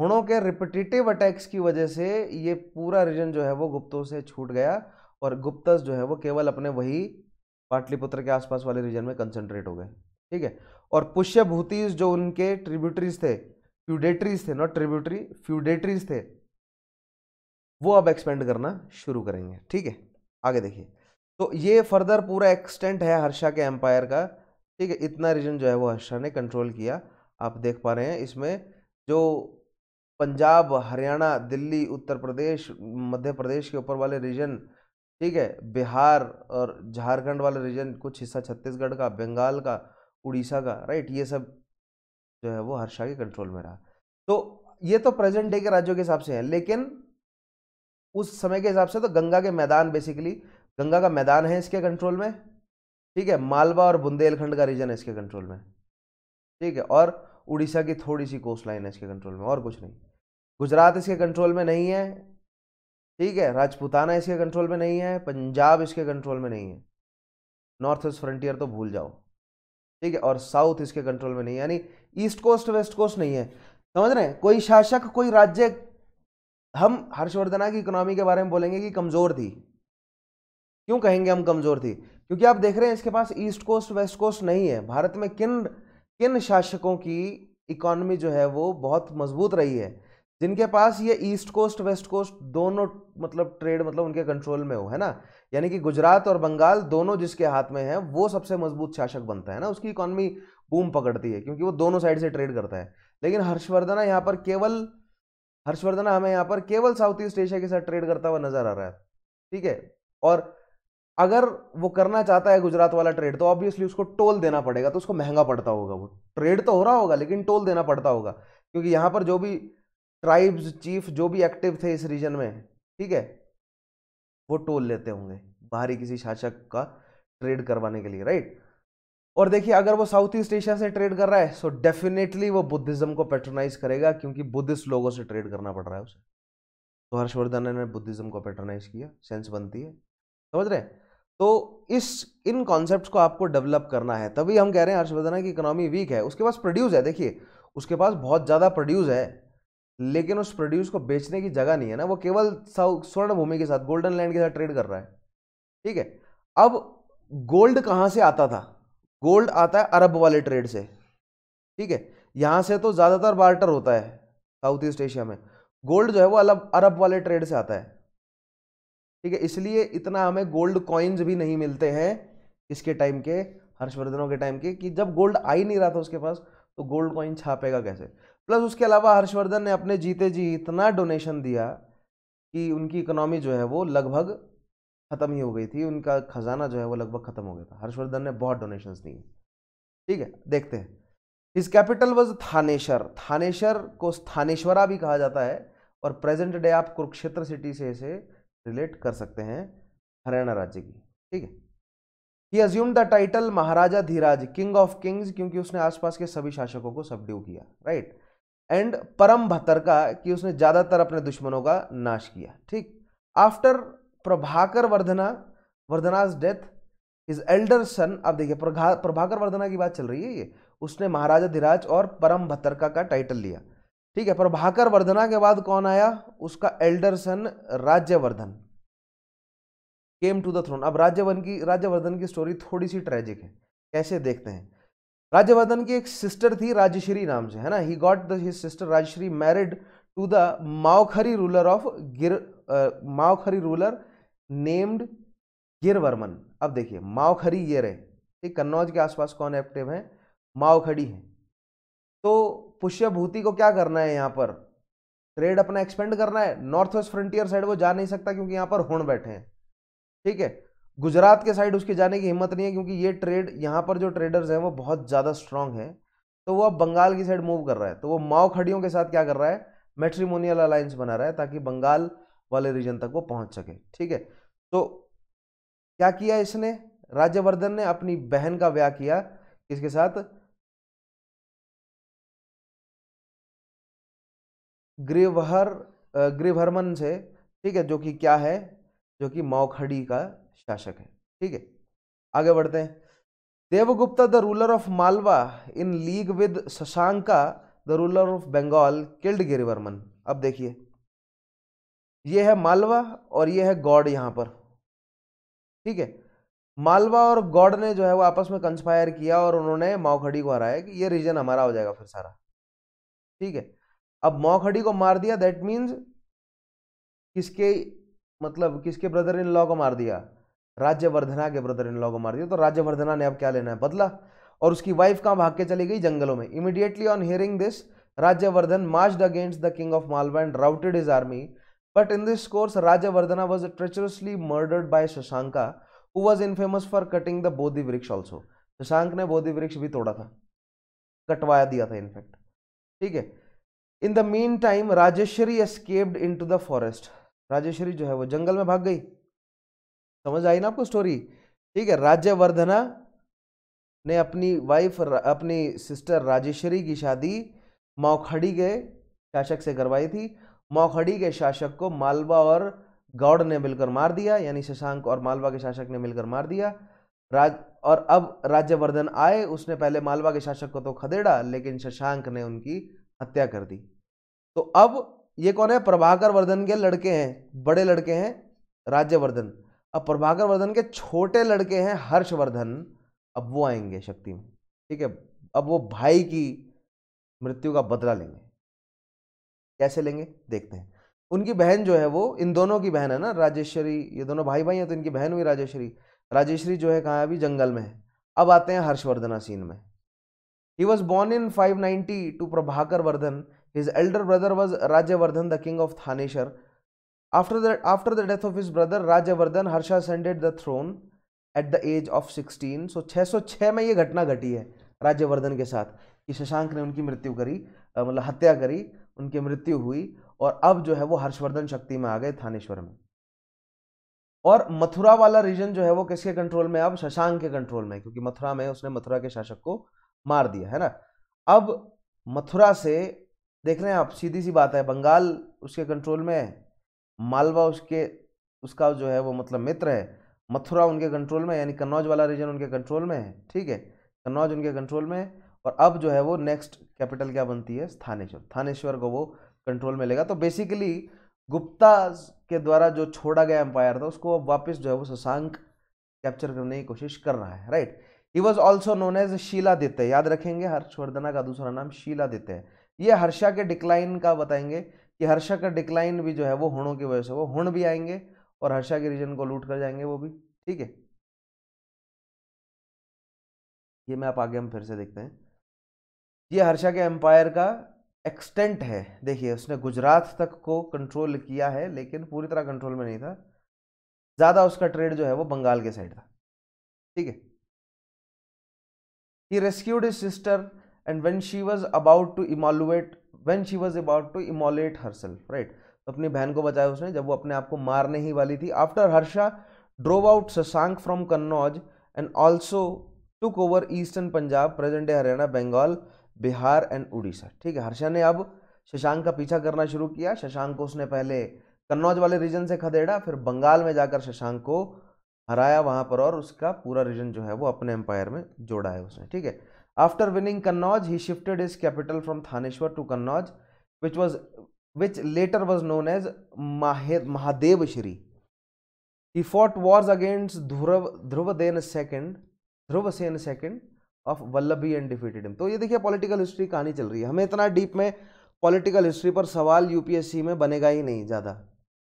हुणों के रिपीटेटिव अटैक्स की वजह से ये पूरा रीजन जो है वो गुप्तों से छूट गया और गुप्तस जो है वो केवल अपने वही पाटलिपुत्र के आसपास वाले रीजन में कंसंट्रेट हो गए ठीक है और पुष्यभूतिज जो उनके ट्रिब्यूटरीज थे फ्यूडेटरीज थे नॉट ट्रिब्यूटरी फ्यूडेटरीज थे वो अब एक्सपेंड करना शुरू करेंगे ठीक है आगे देखिए तो ये फर्दर पूरा एक्सटेंट है हर्षा के एम्पायर का ठीक है इतना रीजन जो है वो हर्षा ने कंट्रोल किया आप देख पा रहे हैं इसमें जो पंजाब हरियाणा दिल्ली उत्तर प्रदेश मध्य प्रदेश के ऊपर वाले रीजन ठीक है बिहार और झारखंड वाला रीजन कुछ हिस्सा छत्तीसगढ़ का बंगाल का उड़ीसा का राइट ये सब जो है वो हर्षा के कंट्रोल में रहा तो ये तो प्रेजेंट डे के राज्यों के हिसाब से है लेकिन उस समय के हिसाब से तो गंगा के मैदान बेसिकली गंगा का मैदान है इसके कंट्रोल में ठीक है मालवा और बुंदेलखंड का रीजन है इसके कंट्रोल में ठीक है और उड़ीसा की थोड़ी सी कोस्ट लाइन है इसके कंट्रोल में और कुछ नहीं गुजरात इसके कंट्रोल में नहीं है ठीक है राजपूताना इसके कंट्रोल में नहीं है पंजाब इसके कंट्रोल में नहीं है नॉर्थ ईस्ट फ्रंटियर तो भूल जाओ ठीक है और साउथ इसके कंट्रोल में नहीं है यानी ईस्ट कोस्ट वेस्ट कोस्ट नहीं है समझ रहे हैं कोई शासक कोई राज्य हम हर्षवर्धना की इकोनॉमी के बारे में बोलेंगे कि कमज़ोर थी क्यों कहेंगे हम कमज़ोर थी क्योंकि आप देख रहे हैं इसके पास ईस्ट कोस्ट वेस्ट कोस्ट नहीं है भारत में किन किन शासकों की इकोनॉमी जो है वो बहुत मजबूत रही है जिनके पास ये ईस्ट कोस्ट वेस्ट कोस्ट दोनों मतलब ट्रेड मतलब उनके कंट्रोल में हो है ना यानी कि गुजरात और बंगाल दोनों जिसके हाथ में है वो सबसे मजबूत शासक बनता है ना उसकी इकोनॉमी बूम पकड़ती है क्योंकि वो दोनों साइड से ट्रेड करता है लेकिन हर्षवर्धना यहाँ पर केवल हर्षवर्धना हमें यहाँ पर केवल साउथ ईस्ट एशिया के साथ ट्रेड करता हुआ नजर आ रहा है ठीक है और अगर वो करना चाहता है गुजरात वाला ट्रेड तो ऑब्वियसली उसको टोल देना पड़ेगा तो उसको महंगा पड़ता होगा वो ट्रेड तो हो रहा होगा लेकिन टोल देना पड़ता होगा क्योंकि यहाँ पर जो भी ट्राइब्स चीफ जो भी एक्टिव थे इस रीजन में ठीक है वो टोल लेते होंगे बाहरी किसी शासक का ट्रेड करवाने के लिए राइट और देखिए अगर वो साउथ ईस्ट एशिया से ट्रेड कर रहा है सो डेफिनेटली वो बुद्धिज्म को पेट्रोनाइज करेगा क्योंकि बुद्धिस्ट लोगों से ट्रेड करना पड़ रहा है उसे तो हर्षवर्धन ने बुद्धिज्म को पेट्रोनाइज किया सेंस बनती है समझ रहे हैं तो इस इन कॉन्सेप्ट को आपको डेवलप करना है तभी हम कह रहे हैं हर्षवर्धन की इकोनॉमी वीक है उसके पास प्रोड्यूस है देखिए उसके पास बहुत ज़्यादा प्रोड्यूस है लेकिन उस प्रोड्यूस को बेचने की जगह नहीं है ना वो केवल स्वर्ण भूमि के साथ गोल्डन लैंड के साथ ट्रेड कर रहा है ठीक है अब गोल्ड कहां से आता था गोल्ड आता है अरब वाले ट्रेड से ठीक है यहां से तो ज़्यादातर बार्टर होता है साउथ ईस्ट एशिया में गोल्ड जो है वो अलग अरब वाले ट्रेड से आता है ठीक है इसलिए इतना हमें गोल्ड कॉइन्स भी नहीं मिलते हैं इसके टाइम के हर्षवर्धनों के टाइम के कि जब गोल्ड आ ही नहीं रहा था उसके पास तो गोल्ड कॉइन छापेगा कैसे प्लस उसके अलावा हर्षवर्धन ने अपने जीते जी इतना डोनेशन दिया कि उनकी इकोनॉमी जो है वो लगभग ख़त्म ही हो गई थी उनका खजाना जो है वो लगभग ख़त्म हो गया था हर्षवर्धन ने बहुत डोनेशंस दी ठीक है देखते हैं his capital was Thaneshwar Thaneshwar को स्थानेश्वरा भी कहा जाता है और प्रेजेंट डे आप कुरुक्षेत्र सिटी से इसे रिलेट कर सकते हैं हरियाणा राज्य की ठीक है he assume the title Maharaja Dhiraj king of kings क्योंकि उसने आसपास के सभी शासकों को सबड्यू किया राइट एंड परम भतर का कि उसने ज़्यादातर अपने दुश्मनों का नाश किया ठीक after Prabhakar Vardhana Vardhana's death his elder son अब देखिए प्रभाकर वर्धना की बात चल रही है ये उसने महाराजा धीराज और परम भतरका का टाइटल लिया ठीक है प्रभाकर वर्धना के बाद कौन आया उसका elder son Rajyavardhan came to the throne अब राज्यवन की राज्यवर्धन की स्टोरी थोड़ी सी ट्रेजिक है कैसे देखते हैं राज्यवर्धन की एक सिस्टर थी राजश्री नाम से है ना he got the his sister Rajshri married to the Maukhari ruler of गिर माओखरी रूलर नेम्ड गिरवर्मन अब देखिए माओखरी ये रहे ठीक कन्नौज के आसपास कौन एक्टिव हैं माओखड़ी है तो पुष्यभूति को क्या करना है यहाँ पर ट्रेड अपना एक्सपेंड करना है नॉर्थ वेस्ट फ्रंटियर साइड वो जा नहीं सकता क्योंकि यहाँ पर हुण बैठे हैं ठीक है गुजरात के साइड उसके जाने की हिम्मत नहीं है क्योंकि ये ट्रेड यहाँ पर जो ट्रेडर्स हैं वो बहुत ज़्यादा स्ट्रांग हैं तो वो अब बंगाल की साइड मूव कर रहा है तो वो माओ खड़ियों के साथ क्या कर रहा है मेट्रीमोनियल अलायंस बना रहा है ताकि बंगाल वाले रीजन तक वो पहुँच सके ठीक है तो क्या किया इसने राज्यवर्धन ने अपनी बहन का ब्याह किया किसके साथ ग्रीवहर ग्रीवहरमन से ठीक है जो कि क्या है जो कि माओखड़ी का शासक है ठीक है आगे बढ़ते हैं Devagupta the ruler of Malwa in league with Shashanka the ruler of Bengal killed Girivarman अब देखिए ये है मालवा और ये है गॉड यहां पर ठीक है मालवा और गॉड ने जो है वो आपस में कंस्पायर किया और उन्होंने माओखड़ी को हराया कि ये रीजन हमारा हो जाएगा फिर सारा ठीक है अब मौखड़ी को मार दिया दैट मीन्स किसके मतलब किसके ब्रदर इन लॉ को मार दिया राज्यवर्धना के ब्रदर इन लॉ को मार दिया तो राज्यवर्धना ने अब क्या लेना है बदला और उसकी वाइफ कहाँ भाग के चली गई जंगलों में immediately on hearing this Rajyavardhan marched against the king of Malwa and routed his army but in this course Rajyavardhana was treacherously murdered by Shashanka who was famous for cutting the Bodhi Vriksha also Shashank ने बोधि वृक्ष भी तोड़ा था कटवाया दिया था इनफैक्ट ठीक है in the meantime Rajeshwari escaped into the forest Rajeshwari जो है वो जंगल में भाग गई समझ आई ना आपको स्टोरी ठीक है राज्यवर्धना ने अपनी वाइफ अपनी सिस्टर राजेश्वरी की शादी मौखड़ी के शासक से करवाई थी मौखड़ी के शासक को मालवा और गौड़ ने मिलकर मार दिया यानी शशांक और मालवा के शासक ने मिलकर मार दिया राज और अब राज्यवर्धन आए उसने पहले मालवा के शासक को तो खदेड़ा लेकिन शशांक ने उनकी हत्या कर दी तो अब ये कौन है प्रभाकर वर्धन के लड़के हैं बड़े लड़के हैं राज्यवर्धन अब वर्धन के छोटे लड़के हैं हर्षवर्धन अब वो आएंगे शक्ति में ठीक है अब वो भाई की मृत्यु का बदला लेंगे कैसे लेंगे देखते हैं उनकी बहन जो है वो इन दोनों की बहन है ना राजेश्वरी ये दोनों भाई भाई हैं तो इनकी बहन हुई राजेश्वरी राजेश्वरी जो है कहाँ अभी जंगल में है अब आते हैं हर्षवर्धना सीन में he was born in five ninety two Prabhakar Vardhan his elder brother was Rajyavardhan the king of Thaneshwar After the, after the death of his brother Rajavardhan, Harsha ascended the throne at the age of 16. So 606 में ये घटना घटी है राज्यवर्धन के साथ कि शशांक ने उनकी मृत्यु करी मतलब हत्या करी उनकी मृत्यु हुई और अब जो है वो हर्षवर्धन शक्ति में आ गए थानेश्वर में और मथुरा वाला रीजन जो है वो किसके कंट्रोल में अब शशांक के कंट्रोल में क्योंकि मथुरा में उसने मथुरा के शासक को मार दिया है ना अब मथुरा से देख रहे हैं आप सीधी सी बात है बंगाल उसके कंट्रोल में है मालवा उसके उसका जो है वो मतलब मित्र है मथुरा उनके कंट्रोल में यानी कन्नौज वाला रीजन उनके कंट्रोल में है ठीक है कन्नौज उनके कंट्रोल में है और अब जो है वो नेक्स्ट कैपिटल क्या बनती है स्थानेश्वर थानेश्वर को वो कंट्रोल में लेगा तो बेसिकली गुप्ता के द्वारा जो छोड़ा गया एम्पायर था उसको अब वापस जो है वो शशांक कैप्चर करने की कोशिश कर रहा है right he was also known as देते याद रखेंगे हर्षवर्धना का दूसरा नाम शीलादित्य है ये हर्षा के डिक्लाइन का बताएंगे कि हर्षा का डिक्लाइन भी जो है वो हुणों की वजह से वो हुण भी आएंगे और हर्षा के रीजन को लूट कर जाएंगे वो भी ठीक है ये आप आगे हम फिर से देखते हैं ये हर्षा के एम्पायर का एक्सटेंट है देखिए उसने गुजरात तक को कंट्रोल किया है लेकिन पूरी तरह कंट्रोल में नहीं था ज़्यादा उसका ट्रेड जो है वो बंगाल के साइड था ठीक है he rescued sister and when she was about to immolate when she was about to immolate herself right तो अपनी बहन को बचाया उसने जब वो अपने आप को मारने ही वाली थी after Harsha drove out Shashank from Kannauj and also took over eastern Punjab present day Haryana Bengal Bihar and Odisha ठीक है हर्षा ने अब शशांक का पीछा करना शुरू किया शशांक को उसने पहले कन्नौज वाले रीजन से खदेड़ा फिर बंगाल में जाकर शशांक को हराया वहाँ पर और उसका पूरा रीजन जो है वो अपने एम्पायर में जोड़ा है उसने ठीक है After winning Kannauj, he shifted his capital from Thaneshwar to Kannauj, which was which later was known as Mahadev Shri. He fought wars against Dhruv Dhruvaden II, Dhruvasena II of Vallabhi and defeated him. तो ये देखिए political history कहानी चल रही है हमें इतना deep में political history पर सवाल UPSC में बनेगा ही नहीं ज़्यादा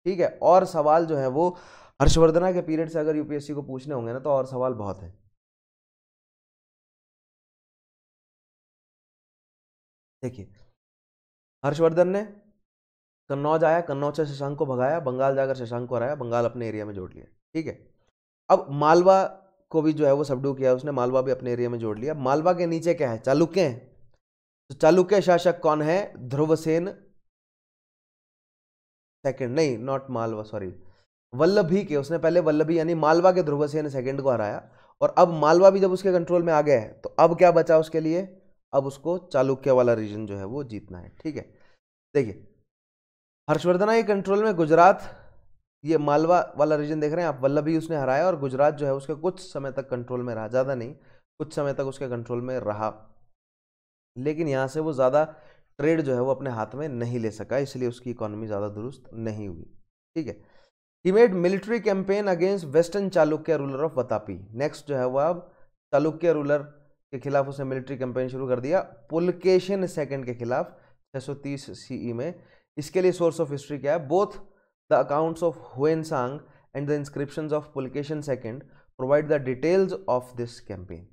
ठीक है और सवाल जो है वो हर्षवर्धना के पीरियड से अगर यूपीएससी को पूछने होंगे ना तो और सवाल बहुत है देखिए हर्षवर्धन ने कन्नौज आया कन्नौज से शशांक को भगाया बंगाल जाकर शशांक को हराया बंगाल अपने एरिया में जोड़ लिया ठीक है अब मालवा को भी जो है वो सबडू किया उसने मालवा भी अपने एरिया में जोड़ लिया मालवा के नीचे क्या है चालुक्य हैं तो चालुक्य शासक कौन है ध्रुवसेन सेकंड नहीं नॉट मालवा सॉरी वल्लभी के उसने पहले वल्लभी यानी मालवा के ध्रुवसेन सेकंड को हराया और अब मालवा भी जब उसके कंट्रोल में आ गया है तो अब क्या बचा उसके लिए अब उसको चालुक्य वाला रीजन जो है वो जीतना है ठीक है देखिए हर्षवर्धना के कंट्रोल में गुजरात ये मालवा वाला रीजन देख रहे हैं आप वल्लभी उसने हराया और गुजरात जो है उसके कुछ समय तक कंट्रोल में रहा ज़्यादा नहीं कुछ समय तक उसके कंट्रोल में रहा लेकिन यहाँ से वो ज़्यादा ट्रेड जो है वो अपने हाथ में नहीं ले सका इसलिए उसकी इकोनॉमी ज़्यादा दुरुस्त नहीं हुई ठीक है he made military campaign against western Chalukya ruler of Vatapi next जो है वो अब चालुक्य रूलर के खिलाफ उसने मिलिट्री कैंपेन शुरू कर दिया पुलकेशन सेकेंड के खिलाफ 630 सीई e में इसके लिए सोर्स ऑफ हिस्ट्री क्या है both the accounts of Hiuen सांग and the inscription of Pulakeshin second provide the details of this campaign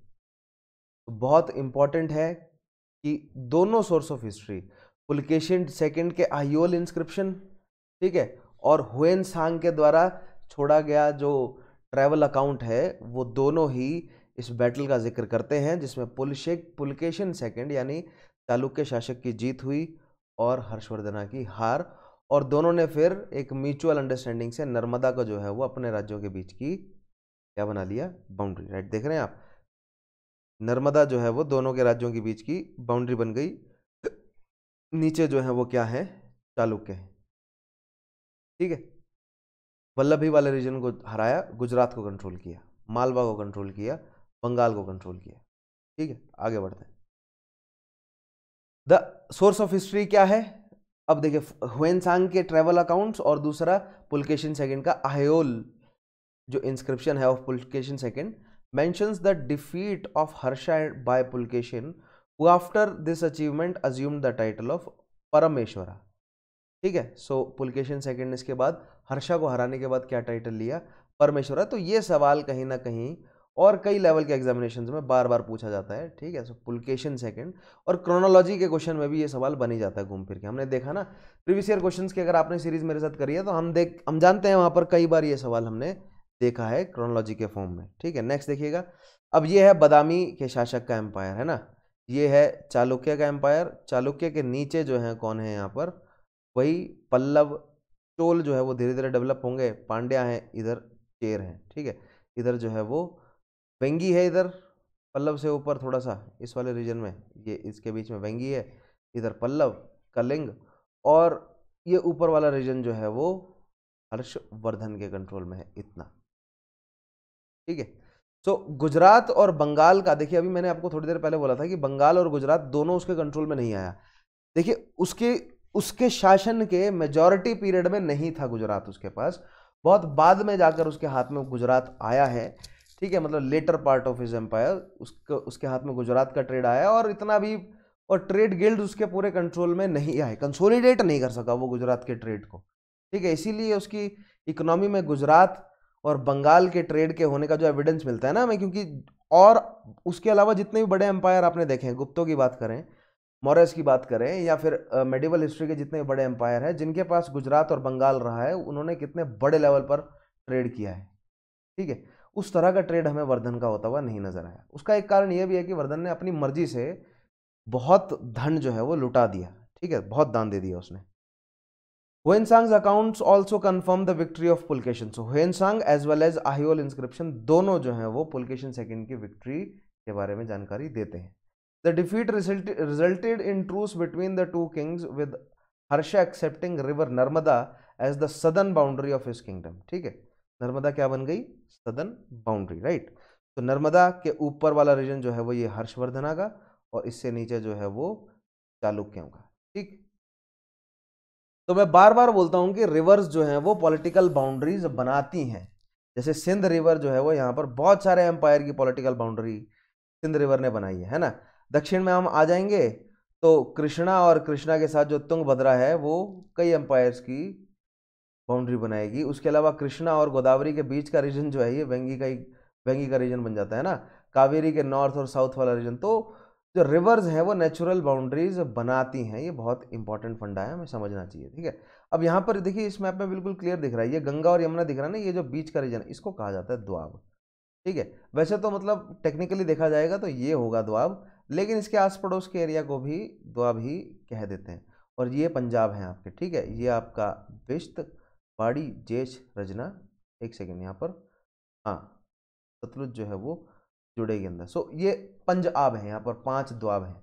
बहुत इंपॉर्टेंट है कि दोनों source of history Pulakeshin second के आयोल इंस्क्रिप्शन ठीक है और हुएन सांग के द्वारा छोड़ा गया जो ट्रैवल अकाउंट है वो दोनों ही इस बैटल का जिक्र करते हैं जिसमें पुलशेक पुलकेशन सेकंड यानी चालुक्य शासक की जीत हुई और हर्षवर्धना की हार और दोनों ने फिर एक म्यूचुअल अंडरस्टैंडिंग से नर्मदा को जो है वो अपने राज्यों के बीच की क्या बना लिया बाउंड्री राइट देख रहे हैं आप नर्मदा जो है वो दोनों के राज्यों के बीच की बाउंड्री बन गई नीचे जो है वो क्या है चालुक्य है ठीक है वल्लभी वाले रीजन को हराया गुजरात को कंट्रोल किया मालवा को कंट्रोल किया बंगाल को कंट्रोल किया ठीक है आगे बढ़ते हैं द सोर्स ऑफ हिस्ट्री क्या है अब देखिए हुएनसांग के ट्रेवल अकाउंट्स और दूसरा पुलकेशन सेकंड का आयोल जो इंस्क्रिप्शन है of Pulakeshin second mentions the defeat of Harsha by Pulakeshin वो after this achievement assume the title of Parameshwara ठीक है सो पुलकेशन सेकंड इसके बाद हर्षा को हराने के बाद क्या टाइटल लिया परमेश्वरा तो ये सवाल कहीं ना कहीं और कई लेवल के एग्जामिनेशन में बार बार पूछा जाता है ठीक है सो पुलकेशन सेकंड और क्रोनोलॉजी के क्वेश्चन में भी ये सवाल बनी जाता है घूम फिर के हमने देखा ना प्रीवियस ईयर क्वेश्चन की अगर आपने सीरीज मेरे साथ करी है तो हम देख हम जानते हैं वहाँ पर कई बार ये सवाल हमने देखा है क्रोनोलॉजी के फॉर्म में ठीक है नेक्स्ट देखिएगा अब ये है बदामी के शासक का एम्पायर है ना ये है चालुक्य का एम्पायर चालुक्य के नीचे जो है कौन है यहाँ पर वही पल्लव चोल जो है वो धीरे धीरे डेवलप होंगे पांड्या हैं इधर चेर हैं ठीक है इधर जो है वो वेंगी है इधर पल्लव से ऊपर थोड़ा सा इस वाले रीजन में ये इसके बीच में वेंगी है इधर पल्लव कलिंग और ये ऊपर वाला रीजन जो है वो हर्षवर्धन के कंट्रोल में है इतना ठीक है सो गुजरात और बंगाल का देखिए अभी मैंने आपको थोड़ी देर पहले बोला था कि बंगाल और गुजरात दोनों उसके कंट्रोल में नहीं आया देखिए उसके उसके शासन के मेजॉरिटी पीरियड में नहीं था गुजरात उसके पास बहुत बाद में जाकर उसके हाथ में गुजरात आया है ठीक है मतलब later part of his empire उसका उसके हाथ में गुजरात का ट्रेड आया और इतना भी और ट्रेड गिल्ड उसके पूरे कंट्रोल में नहीं आए कंसोलिडेट नहीं कर सका वो गुजरात के ट्रेड को ठीक है इसीलिए उसकी इकोनॉमी में गुजरात और बंगाल के ट्रेड के होने का जो एविडेंस मिलता है ना हमें क्योंकि और उसके अलावा जितने भी बड़े एम्पायर आपने देखे हैं गुप्तों की बात करें मॉरेस की बात करें या फिर मेडिवल हिस्ट्री के जितने बड़े एम्पायर हैं जिनके पास गुजरात और बंगाल रहा है उन्होंने कितने बड़े लेवल पर ट्रेड किया है ठीक है उस तरह का ट्रेड हमें वर्धन का होता हुआ नहीं नजर आया उसका एक कारण यह भी है कि वर्धन ने अपनी मर्जी से बहुत धन जो है वो लुटा दिया ठीक है बहुत दान दे दिया उसने Tsang accounts also confirm the victory of Pulakeshin so Hiuen Tsang as well as Aihole inscription दोनों जो हैं वो पुलकेशन सेकेंड की विक्ट्री के बारे में जानकारी देते हैं the defeat resulted in truce between the two kings with Harsha accepting river Narmada as the southern boundary of his kingdom ठीक है नर्मदा क्या बन गई सदन बाउंड्री राइट तो नर्मदा के ऊपर वाला रीजन जो है वो ये हर्षवर्धना का और इससे नीचे जो है वो चालुक्यों का ठीक तो मैं बार बार बोलता हूं कि रिवर्स जो है वो पॉलिटिकल बाउंड्रीज बनाती हैं जैसे सिंध रिवर जो है वो यहाँ पर बहुत सारे एम्पायर की पॉलिटिकल बाउंड्री सिंध रिवर ने बनाई है है ना दक्षिण में हम आ जाएंगे तो कृष्णा और कृष्णा के साथ जो तुंग भद्रा है वो कई एम्पायर्स की बाउंड्री बनाएगी उसके अलावा कृष्णा और गोदावरी के बीच का रीजन जो है ये वेंगी का वेंगी का रीजन बन जाता है ना कावेरी के नॉर्थ और साउथ वाला रीजन तो जो रिवर्स हैं वो नेचुरल बाउंड्रीज बनाती हैं ये बहुत इंपॉर्टेंट फंडा है हमें समझना चाहिए ठीक है अब यहाँ पर देखिए इस मैप में बिल्कुल क्लियर दिख रहा है ये गंगा और यमुना दिख रहा है ना ये जो बीच का रीजन इसको कहा जाता है द्वाब ठीक है वैसे तो मतलब टेक्निकली देखा जाएगा तो ये होगा द्वाब लेकिन इसके आस पड़ोस के एरिया को भी द्वाब ही कह देते हैं और ये पंजाब हैं आपके ठीक है ये आपका बिश्त बाड़ी जेश रजना एक सेकेंड यहाँ पर हाँ सतलुज जो है वो जुड़े के अंदर सो ये पंज आब है यहाँ पर पांच द्वाब हैं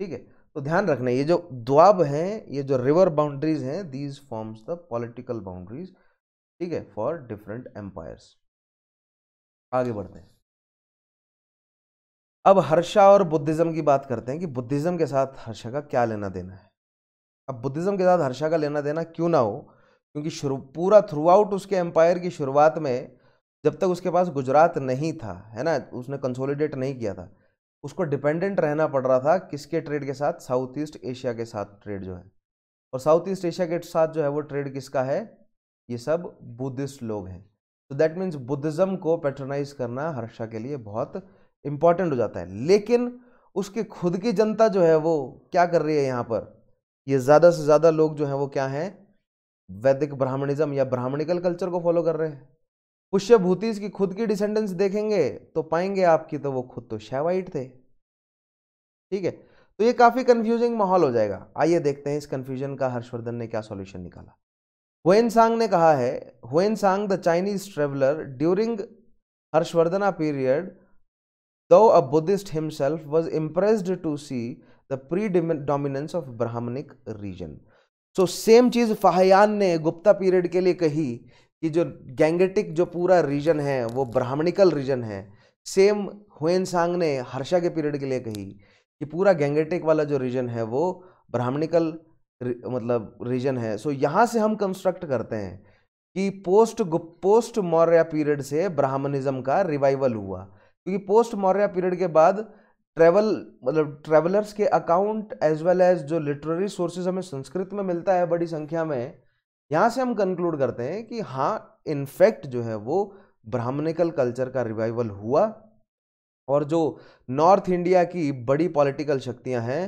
ठीक है तो ध्यान रखना ये जो द्वाब हैं ये जो रिवर बाउंड्रीज हैं these forms the political boundaries ठीक है फॉर डिफरेंट एम्पायर्स आगे बढ़ते हैं अब हर्षा और बुद्धिज्म की बात करते हैं कि बुद्धिज्म के साथ हर्षा का क्या लेना देना है अब बुद्धिज्म के साथ हर्षा का लेना देना क्यों ना हो क्योंकि शुरू पूरा थ्रू आउट उसके एम्पायर की शुरुआत में जब तक उसके पास गुजरात नहीं था है ना उसने कंसोलिडेट नहीं किया था उसको डिपेंडेंट रहना पड़ रहा था किसके ट्रेड के साथ साउथ ईस्ट एशिया के साथ ट्रेड जो है और साउथ ईस्ट एशिया के साथ जो है वो ट्रेड किसका है ये सब बुद्धिस्ट लोग हैं तो दैट मीन्स बुद्धिज़्म को पैट्रनाइज करना हर्षा के लिए बहुत इंपॉर्टेंट हो जाता है लेकिन उसके खुद की जनता जो है वो क्या कर रही है यहाँ पर ये ज़्यादा से ज़्यादा लोग जो हैं वो क्या हैं वैदिक ब्राह्मणिज्म या ब्राह्मणिकल कल्चर को फॉलो कर रहे हैं पुष्य पुष्यभूतिज की खुद की डिसेंडेंस देखेंगे तो पाएंगे आपकी तो वो खुद तो शैवाइट थे ठीक है तो ये काफ़ी कंफ्यूजिंग माहौल हो जाएगा आइए देखते हैं इस कंफ्यूजन का हर्षवर्धन ने क्या सॉल्यूशन निकाला हुएन सांग ने कहा है Hiuen Tsang the Chinese traveller during Harshavardhana period though a Buddhist himself was impressed to see the predominance of Brahmanic region so same चीज़ फाहयान ने गुप्ता पीरियड के लिए कही कि जो गैंगेटिक जो पूरा रीजन है वो ब्राह्मणिकल रीजन है सेम हुएन सांग ने हर्षा के पीरियड के लिए कही कि पूरा गैंगेटिक वाला जो रीजन है वो ब्राह्मणिकल मतलब रीजन है सो so, यहाँ से हम कंस्ट्रक्ट करते हैं कि पोस्ट पोस्ट मौर्य पीरियड से ब्राह्मणिज्म का रिवाइवल हुआ क्योंकि पोस्ट मौर्य पीरियड के बाद ट्रेवल मतलब ट्रेवलर्स के अकाउंट एज वेल एज जो लिटरेरी सोर्सेज हमें संस्कृत में मिलता है बड़ी संख्या में यहाँ से हम कंक्लूड करते हैं कि हाँ इनफैक्ट जो है वो ब्राह्मणिकल कल्चर का रिवाइवल हुआ और जो नॉर्थ इंडिया की बड़ी पॉलिटिकल शक्तियां हैं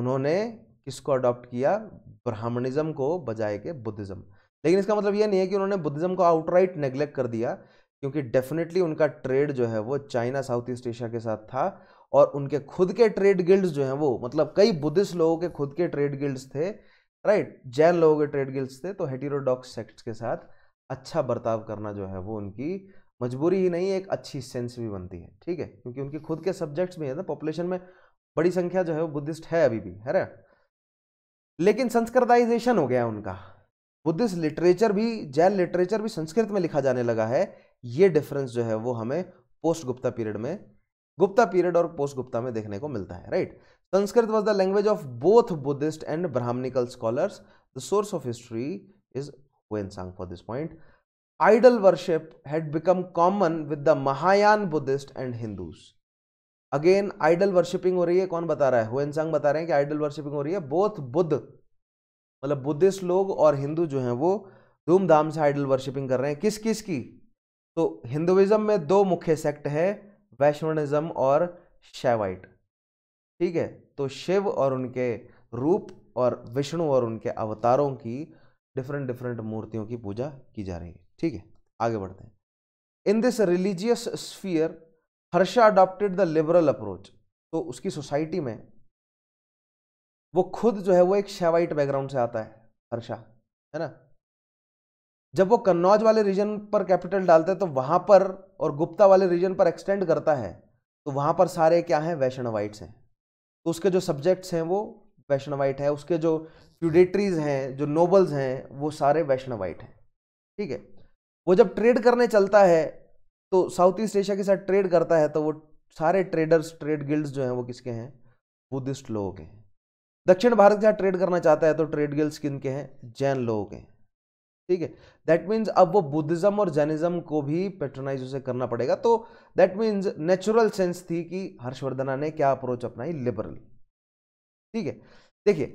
उन्होंने किसको अडॉप्ट किया ब्राह्मणिज्म को बजाय के बुद्धिज्म लेकिन इसका मतलब यह नहीं है कि उन्होंने बुद्धिज्म को आउटराइट नेग्लेक्ट कर दिया क्योंकि डेफिनेटली उनका ट्रेड जो है वो चाइना साउथ ईस्ट एशिया के साथ था और उनके खुद के ट्रेड गिल्ड्स जो हैं वो मतलब कई बुद्धिस्ट लोगों के खुद के ट्रेड गिल्ड्स थे राइट जैन लोगों के ट्रेड गिल्ड्स थे तो हेटीरोडॉक्स सेक्ट्स के साथ अच्छा बर्ताव करना जो है वो उनकी मजबूरी ही नहीं एक अच्छी सेंस भी बनती है ठीक है क्योंकि उनके खुद के सब्जेक्ट्स भी हैं ना पॉपुलेशन में बड़ी संख्या जो है वो बुद्धिस्ट है अभी भी है ना लेकिन संस्कृताइजेशन हो गया उनका बुद्धिस्ट लिटरेचर भी जैन लिटरेचर भी संस्कृत में लिखा जाने लगा है ये डिफरेंस जो है वो हमें पोस्ट गुप्ता पीरियड में गुप्ता पीरियड और पोस्ट गुप्ता में देखने को मिलता है right Sanskrit was the language of both Buddhist and Brahmanical scholars the source of history is Hiuen Tsang for this point idol worship had become common with the Mahayana Buddhist and Hindus again idol worshipping हो रही है कौन बता रहा है Hiuen Tsang बता रहे हैं कि आइडल वर्शिपिंग हो रही है बोथ बुद्ध मतलब बुद्धिस्ट लोग और हिंदू जो हैं वो धूमधाम से आइडल वर्शिपिंग कर रहे हैं किस किस की तो हिंदुइज्म में दो मुख्य सेक्ट है वैष्णविज्म और शैवाइट ठीक है तो शिव और उनके रूप और विष्णु और उनके अवतारों की डिफरेंट डिफरेंट मूर्तियों की पूजा की जा रही है ठीक है आगे बढ़ते हैं in this religious sphere Harsha adopted the liberal approach तो उसकी सोसाइटी में वो खुद जो है वो एक शैवाइट बैकग्राउंड से आता है हर्षा है ना जब वो कन्नौज वाले रीजन पर कैपिटल डालते हैं तो वहां पर और गुप्ता वाले रीजन पर एक्सटेंड करता है तो वहाँ पर सारे क्या हैं वैष्णवाइट्स हैं तो उसके जो सब्जेक्ट्स हैं वो वैष्णवाइट है उसके जो फ्यूडेटरीज हैं जो नोबल्स हैं वो सारे वैष्णवाइट हैं ठीक है वो जब ट्रेड करने चलता है तो साउथ ईस्ट एशिया के साथ ट्रेड करता है तो वो सारे ट्रेडर्स ट्रेड गिल्ड्स जो हैं वो किसके हैं बुद्धिस्ट लोगों के हैं दक्षिण भारत के साथ ट्रेड करना चाहता है तो ट्रेड गिल्ड्स किन के हैं जैन लोगों के हैं ठीक है दैट मीन्स अब वो बुद्धिज्म और जैनिज्म को भी पेट्रोनाइज उसे करना पड़ेगा तो दैट मीन्स नेचुरल सेंस थी कि हर्षवर्धना ने क्या अप्रोच अपनाई लिबरल ठीक है देखिए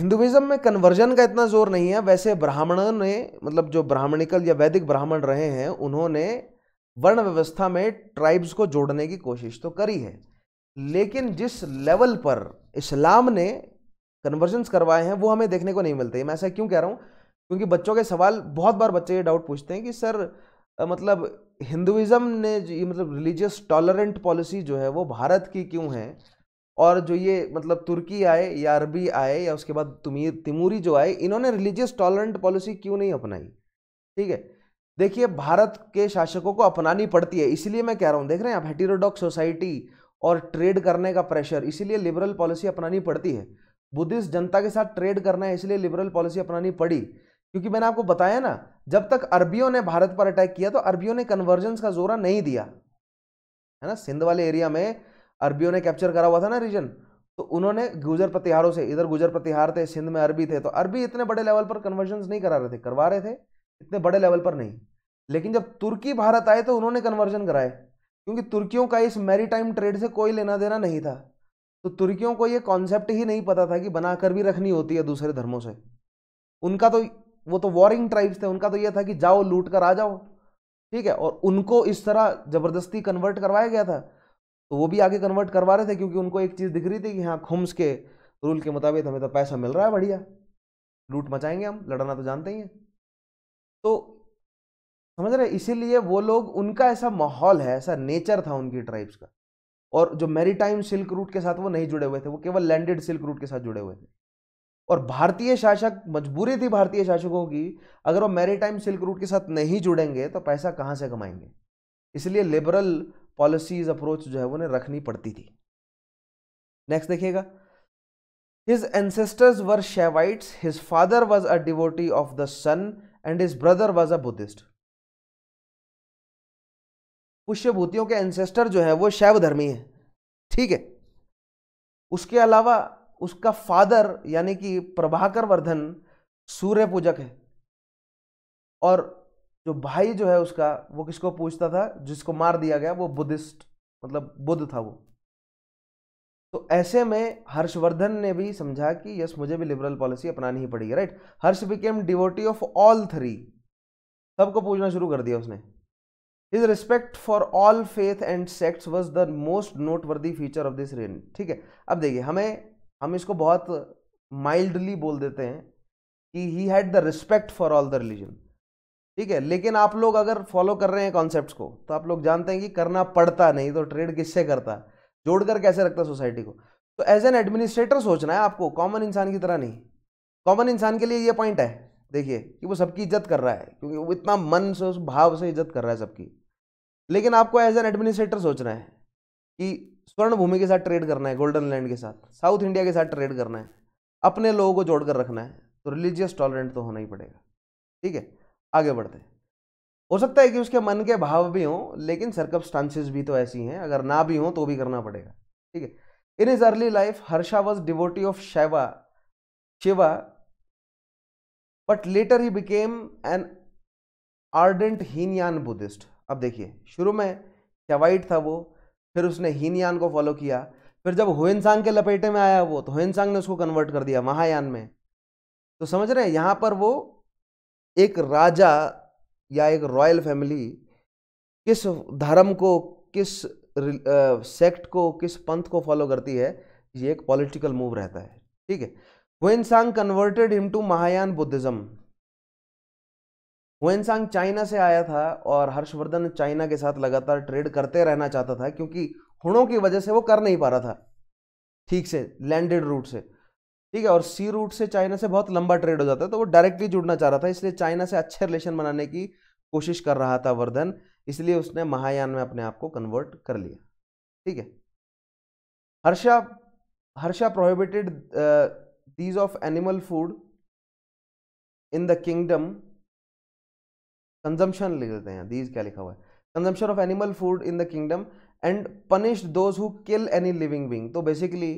हिंदुइज्म में कन्वर्जन का इतना जोर नहीं है वैसे ब्राह्मणों ने मतलब जो ब्राह्मणिकल या वैदिक ब्राह्मण रहे हैं उन्होंने वर्ण व्यवस्था में ट्राइब्स को जोड़ने की कोशिश तो करी है लेकिन जिस लेवल पर इस्लाम ने कन्वर्जन्स करवाए हैं वो हमें देखने को नहीं मिलते मैं ऐसा क्यों कह रहा हूँ क्योंकि बच्चों के सवाल बहुत बार बच्चे ये डाउट पूछते हैं कि सर मतलब हिंदुज़म ने ये मतलब रिलीजियस टॉलरेंट पॉलिसी जो है वो भारत की क्यों है और जो ये मतलब तुर्की आए या अरबी आए या उसके बाद तुमीर तिमूरी जो आए इन्होंने रिलीजियस टॉलरेंट पॉलिसी क्यों नहीं अपनाई ठीक है देखिए भारत के शासकों को अपनानी पड़ती है इसीलिए मैं कह रहा हूँ देख रहे हैं आप हेटीरोडॉक्स सोसाइटी और ट्रेड करने का प्रेशर इसीलिए लिबरल पॉलिसी अपनानी पड़ती है बुद्धिस्ट जनता के साथ ट्रेड करना है इसलिए लिबरल पॉलिसी अपनानी पड़ी क्योंकि मैंने आपको बताया ना जब तक अरबियों ने भारत पर अटैक किया तो अरबियों ने कन्वर्जेंस का जोरा नहीं दिया है ना सिंध वाले एरिया में अरबियों ने कैप्चर करा हुआ था ना रीजन तो उन्होंने गुजर प्रतिहारों से इधर गुजर प्रतिहार थे सिंध में अरबी थे तो अरबी इतने बड़े लेवल पर कन्वर्जन नहीं करा रहे थे करवा रहे थे इतने बड़े लेवल पर नहीं लेकिन जब तुर्की भारत आए तो उन्होंने कन्वर्जन कराए क्योंकि तुर्कियों का इस मेरी ट्रेड से कोई लेना देना नहीं था तो तुर्कियों को ये कॉन्सेप्ट ही नहीं पता था कि बनाकर भी रखनी होती है दूसरे धर्मों से उनका तो वो तो वॉरिंग ट्राइब्स थे उनका तो ये था कि जाओ लूट कर आ जाओ ठीक है और उनको इस तरह ज़बरदस्ती कन्वर्ट करवाया गया था तो वो भी आगे कन्वर्ट करवा रहे थे क्योंकि उनको एक चीज़ दिख रही थी कि हाँ खुम्स के रूल के मुताबिक हमें तो पैसा मिल रहा है बढ़िया लूट मचाएंगे हम लड़ना तो जानते ही हैं तो समझ रहे इसीलिए वो लोग उनका ऐसा माहौल है ऐसा नेचर था उनकी ट्राइब्स का और जो मैरीटाइम सिल्क रूट के साथ वो नहीं जुड़े हुए थे वो केवल लैंडेड सिल्क रूट के साथ जुड़े हुए थे और भारतीय शासक मजबूरी थी भारतीय शासकों की अगर वो मैरीटाइम सिल्क रूट के साथ नहीं जुड़ेंगे तो पैसा कहाँ से कमाएंगे इसलिए लिबरल पॉलिसीज अप्रोच जो है वो उन्हें रखनी पड़ती थी नेक्स्ट देखिएगा his ancestors were Shaivites his father was a devotee of the sun and his brother was a Buddhist पुष्यभूतियों के एंसेस्टर जो है वो शैव धर्मी है ठीक है उसके अलावा उसका फादर यानी कि प्रभाकर वर्धन सूर्य पूजक है और जो भाई जो है उसका वो किसको पूछता था जिसको मार दिया गया वो बुद्धिस्ट मतलब बुद्ध था वो तो ऐसे में हर्षवर्धन ने भी समझा कि यस मुझे भी लिबरल पॉलिसी अपनानी ही पड़ेगी right Harsh became devotee of all three सबको पूछना शुरू कर दिया उसने his respect for all faith and sects was the most noteworthy feature of this reign ठीक है अब देखिए हमें हम इसको बहुत माइल्डली बोल देते हैं कि he had the respect for all the religion ठीक है लेकिन आप लोग अगर फॉलो कर रहे हैं कॉन्सेप्ट को तो आप लोग जानते हैं कि करना पड़ता नहीं तो ट्रेड किससे करता जोड़कर कैसे रखता सोसाइटी को तो एज एन एडमिनिस्ट्रेटर सोचना है आपको कॉमन इंसान की तरह नहीं कॉमन इंसान के लिए ये पॉइंट है देखिए कि वो सबकी इज्जत कर रहा है क्योंकि वो इतना मन से उस भाव से इज्जत कर रहा है सबकी लेकिन आपको एज एन एडमिनिस्ट्रेटर सोचना है कि स्वर्ण भूमि के साथ ट्रेड करना है गोल्डन लैंड के साथ साउथ इंडिया के साथ ट्रेड करना है अपने लोगों को जोड़कर रखना है तो रिलीजियस टॉलरेंट तो होना ही पड़ेगा ठीक है आगे बढ़ते हो सकता है कि उसके मन के भाव भी हों लेकिन सर्कमस्टांसेस भी तो ऐसी हैं अगर ना भी हों तो भी करना पड़ेगा ठीक है in his early life Harsha was devotee of Shaiva Shiva but later he became an ardent Hinayana Buddhist अब देखिए शुरू में क्यावाइट था वो फिर उसने हीनयान को फॉलो किया फिर जब हुएनसांग के लपेटे में आया वो तो हुएनसांग ने उसको कन्वर्ट कर दिया महायान में तो समझ रहे हैं यहाँ पर वो एक राजा या एक रॉयल फैमिली किस धर्म को किस सेक्ट को किस पंथ को फॉलो करती है ये एक पॉलिटिकल मूव रहता है ठीक है Hiuen Tsang converted him to Mahayana Buddhism वो चाइना से आया था और हर्षवर्धन चाइना के साथ लगातार ट्रेड करते रहना चाहता था क्योंकि हुणों की वजह से वो कर नहीं पा रहा था ठीक से लैंडेड रूट से ठीक है और सी रूट से चाइना से बहुत लंबा ट्रेड हो जाता है तो वो डायरेक्टली जुड़ना चाह रहा था इसलिए चाइना से अच्छे रिलेशन बनाने की कोशिश कर रहा था वर्धन इसलिए उसने महायान में अपने आप को कन्वर्ट कर लिया ठीक है Harsha Harsha prohibited these of animal food in the kingdom consumption लिख देते हैं दीज क्या लिखा हुआ है consumption of animal food in the kingdom and punish those who kill any living being तो बेसिकली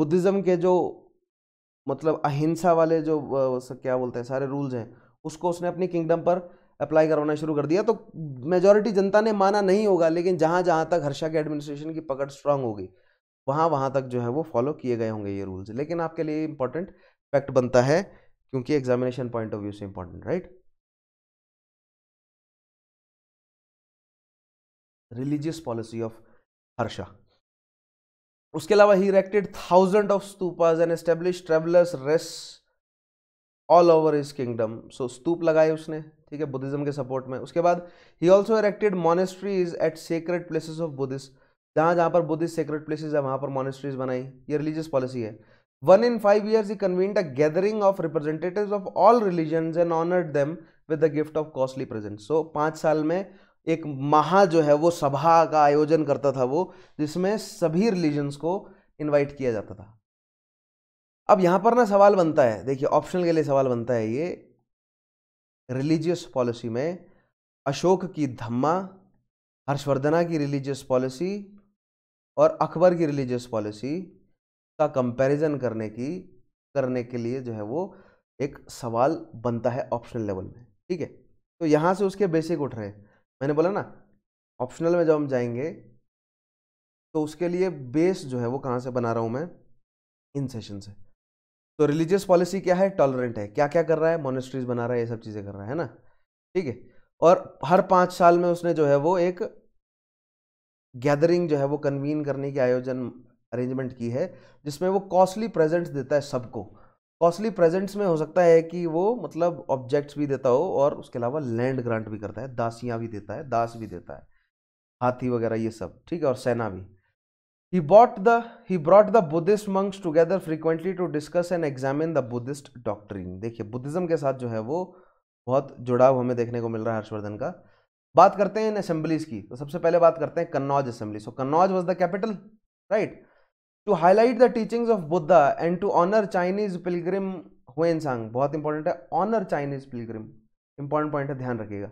बुद्धिज़्म के जो मतलब अहिंसा वाले जो क्या बोलते हैं सारे रूल्स हैं उसको उसने अपनी किंगडम पर अप्लाई करवाना शुरू कर दिया तो मेजॉरिटी जनता ने माना नहीं होगा लेकिन जहाँ जहाँ तक हर्षा के एडमिनिस्ट्रेशन की पकड़ स्ट्रांग होगी वहाँ वहाँ तक जो है वो फॉलो किए गए होंगे ये रूल्स लेकिन आपके लिए इंपॉर्टेंट फैक्ट बनता है क्योंकि एग्जामिनेशन पॉइंट ऑफ व्यू से important right religious policy of Harsha उसके अलावा he erected thousand of stupas and establish travellers rest all over his kingdom so stupa लगाए उसने ठीक है बुद्धिज्म के सपोर्ट में उसके बाद he also erected monasteries at sacred places of Buddhist जहाँ जहाँ पर बुद्धिस्ट सेक्रेट प्लेसेज है वहाँ पर मॉनेस्ट्रीज बनाई ये रिलीजियस पॉलिसी है one in five years he convene a gathering of representative of all religion and honoured them with the gift of costly present so पाँच साल में एक महा जो है वो सभा का आयोजन करता था वो जिसमें सभी रिलीजन्स को इनवाइट किया जाता था अब यहां पर ना सवाल बनता है देखिए ऑप्शनल के लिए सवाल बनता है ये रिलीजियस पॉलिसी में अशोक की धम्मा हर्षवर्धना की रिलीजियस पॉलिसी और अकबर की रिलीजियस पॉलिसी का कंपैरिजन करने की करने के लिए जो है वो एक सवाल बनता है ऑप्शनल लेवल में ठीक है तो यहां से उसके बेसिक उठ रहे हैं मैंने बोला ना ऑप्शनल में जब हम जाएंगे तो उसके लिए बेस जो है वो कहाँ से बना रहा हूँ मैं इन सेशन से तो रिलीजियस पॉलिसी क्या है टॉलरेंट है क्या क्या कर रहा है मोनिस्ट्रीज बना रहा है ये सब चीज़ें कर रहा है ना ठीक है और हर पाँच साल में उसने जो है वो एक गैदरिंग जो है वो कन्वीन करने की आयोजन अरेंजमेंट की है जिसमें वो कॉस्टली प्रेजेंट्स देता है सबको कॉस्टली प्रेजेंट्स में हो सकता है कि वो मतलब ऑब्जेक्ट्स भी देता हो और उसके अलावा लैंड ग्रांट भी करता है दासियाँ भी देता है दास भी देता है हाथी वगैरह ये सब ठीक है और सेना भी he bought the he brought the Buddhist monks together frequently to discuss and examine the Buddhist doctrine देखिए बुद्धिज्म के साथ जो है वो बहुत जुड़ाव हमें देखने को मिल रहा है हर्षवर्धन का बात करते हैं इन असेंबलीज की तो सबसे पहले बात करते हैं Kannauj assembly so Kannauj was the capital right to highlight the teachings of Buddha and to honour Chinese pilgrim Hiuen Tsang बहुत इंपॉर्टेंट है honour Chinese pilgrim important point है ध्यान रखिएगा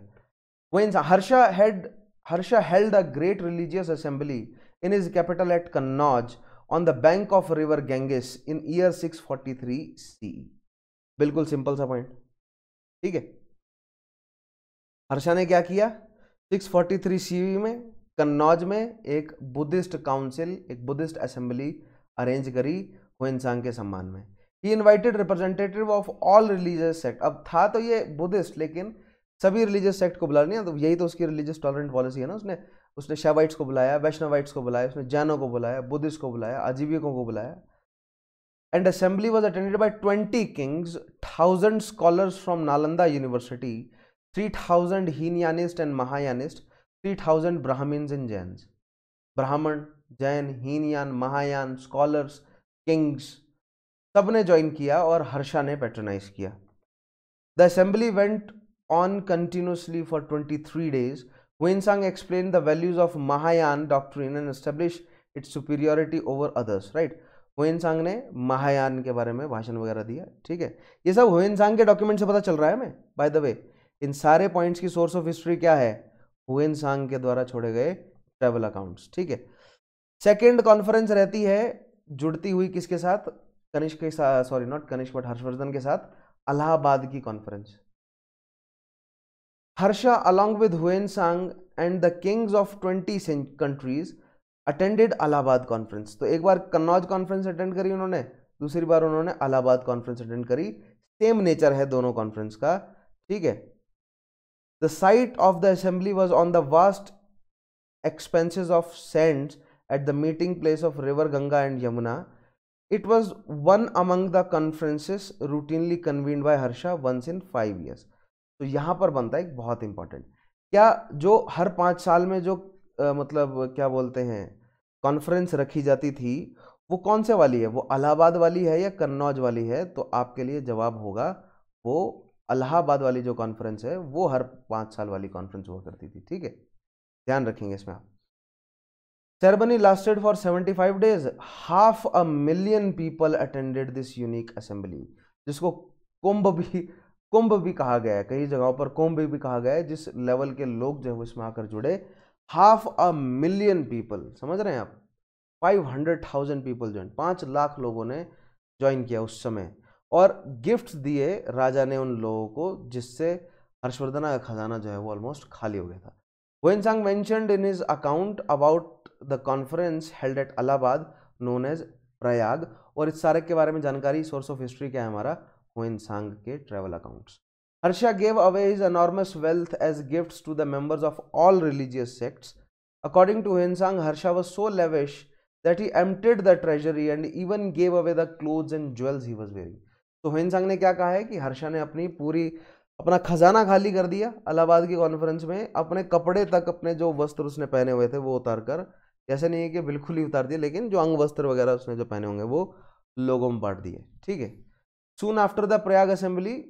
Hiuen Tsang Harsha head Harsha held a great religious assembly in his capital at Kannauj on the bank of river Ganges in year three C बिल्कुल simple सा point ठीक है हर्षा ने क्या किया सिक्स फोर्टी थ्री सी में कन्नौज में एक बुद्धिस्ट काउंसिल एक बुद्धिस्ट असेंबली अरेंज करी इंसान के सम्मान में he invited representative of all religious sect अब था तो ये बुद्धिस्ट लेकिन सभी रिलीजियस सेक्ट को बुला नहीं तो यही तो उसकी रिलीजियस टॉलरेंट पॉलिसी है ना उसने उसने शैवाइट्स को बुलाया वैष्णवाइट्स को बुलाया उसने जैनों को बुलाया बुद्धिस्ट को बुलाया आजीविकों को बुलाया and assembly was attended by twenty kings thousand scholars from Nalanda university three thousand Hinayanist and Mahayanist three thousand Brahmins and Jains Brahmin Jain Hinayana Mahayana scholars kings सब ने ज्वाइन किया और हर्षा ने पैटर्नाइज किया the assembly went on three days for 23 days, Winsang explained the values of Mahayana doctrine and established its superiority over others, right? सांग ने महायान के बारे में भाषण वगैरह दिया ठीक है ये सब सांग के डॉक्यूमेंट से पता चल रहा है हमें बाय द वे इन सारे पॉइंट्स की सोर्स ऑफ हिस्ट्री क्या है हुएन सांग के द्वारा छोड़े गए ट्रेवल अकाउंट्स ठीक है सेकेंड कॉन्फ्रेंस रहती है जुड़ती हुई किसके साथ कनिष्क के साथ sorry not Kanishka but Harshavardhan के साथ अलाहाबाद की conference Harsha along with Hiuen सांग and the kings of twenty countries attended Allahabad conference तो एक बार कन्नौज कॉन्फ्रेंस अटेंड करी उन्होंने दूसरी बार उन्होंने अलाहाबाद कॉन्फ्रेंस अटेंड करी सेम नेचर है दोनों कॉन्फ्रेंस का ठीक है The site of the assembly was on the vast expanses of sands at the meeting place of river Ganga and Yamuna. It was one among the conferences routinely convened by Harsha once in five years. तो यहाँ पर बनता है एक बहुत important क्या जो हर पाँच साल में जो आ, मतलब क्या बोलते हैं कॉन्फ्रेंस रखी जाती थी वो कौन से वाली है वो इलाहाबाद वाली है या कन्नौज वाली है तो आपके लिए जवाब होगा वो अलाहाबाद वाली जो कॉन्फ्रेंस है वो हर पाँच साल वाली कॉन्फ्रेंस हुआ करती थी ठीक है ध्यान रखेंगे इसमें आप ceremony lasted for 75 days half a million people attended this unique assembly जिसको कुंभ भी कुंभ भी कहा गया है कई जगहों पर कुंभ भी कहा गया है जिस लेवल के लोग जो है इसमें आकर जुड़े हाफ अ मिलियन पीपल समझ रहे हैं आप five hundred thousand people join पाँच लाख लोगों ने ज्वाइन किया उस समय और गिफ्ट दिए राजा ने उन लोगों को जिससे हर्षवर्धन का खजाना जो है वो ऑलमोस्ट खाली हो गया था Hiuen Tsang mentioned in his account about the conference held at Allahabad known as Prayag और इस सारे के बारे में जानकारी सोर्स ऑफ हिस्ट्री क्या है हमारा वेनसांग के travel accounts Harsha gave away his enormous wealth as gift to the members of all religious sects according to Hiuen Tsang Harsha was so lavish that he emptied the treasury and even gave away the clothes and jewels he was wearing तो संघ ने क्या कहा है कि हर्षा ने अपनी पूरी अपना खजाना खाली कर दिया अलाहाबाद की कॉन्फ्रेंस में अपने कपड़े तक अपने जो वस्त्र उसने पहने हुए थे वो उतार कर ऐसे नहीं है कि बिल्कुल ही उतार दिए लेकिन जो अंग वस्त्र वगैरह उसने जो पहने होंगे वो लोगों में बांट दिए ठीक है soon after the Prayag assembly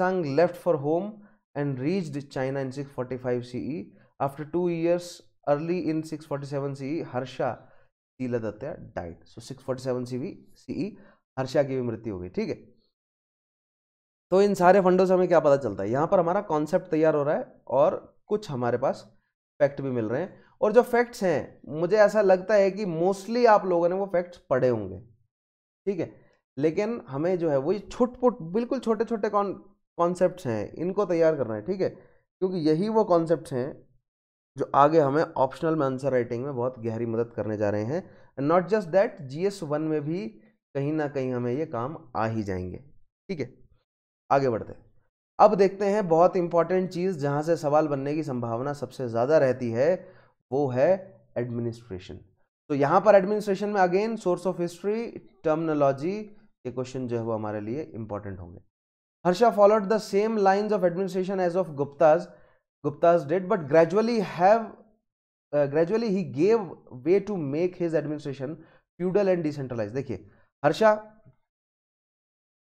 Tsang left for home and reached China in C E after two years early in C E Harsha Shiladitya seven so we C E Harsha की भी मृत्यु हो गई ठीक है तो इन सारे फंडों से हमें क्या पता चलता है यहाँ पर हमारा कॉन्सेप्ट तैयार हो रहा है और कुछ हमारे पास फैक्ट भी मिल रहे हैं और जो फैक्ट्स हैं मुझे ऐसा लगता है कि मोस्टली आप लोगों ने वो फैक्ट्स पढ़े होंगे ठीक है लेकिन हमें जो है वो ये छुटपुट बिल्कुल छोटे छोटे कॉन कॉन्सेप्ट हैं इनको तैयार करना है ठीक है क्योंकि यही वो कॉन्सेप्ट हैं जो आगे हमें ऑप्शनल में आंसर राइटिंग में बहुत गहरी मदद करने जा रहे हैं and not just that G S one में भी कहीं ना कहीं हमें ये काम आ ही जाएंगे ठीक है आगे बढ़ते अब देखते हैं बहुत इंपॉर्टेंट चीज़ जहां से सवाल बनने की संभावना सबसे ज़्यादा रहती है वो है एडमिनिस्ट्रेशन तो यहां पर एडमिनिस्ट्रेशन में again source of history terminology के क्वेश्चन जो है वो हमारे लिए इंपॉर्टेंट होंगे Harsha followed the same lines of administration as of Guptas Guptas did but gradually have gradually he gave way to make his administration feudal and decentralize देखिए हर्षा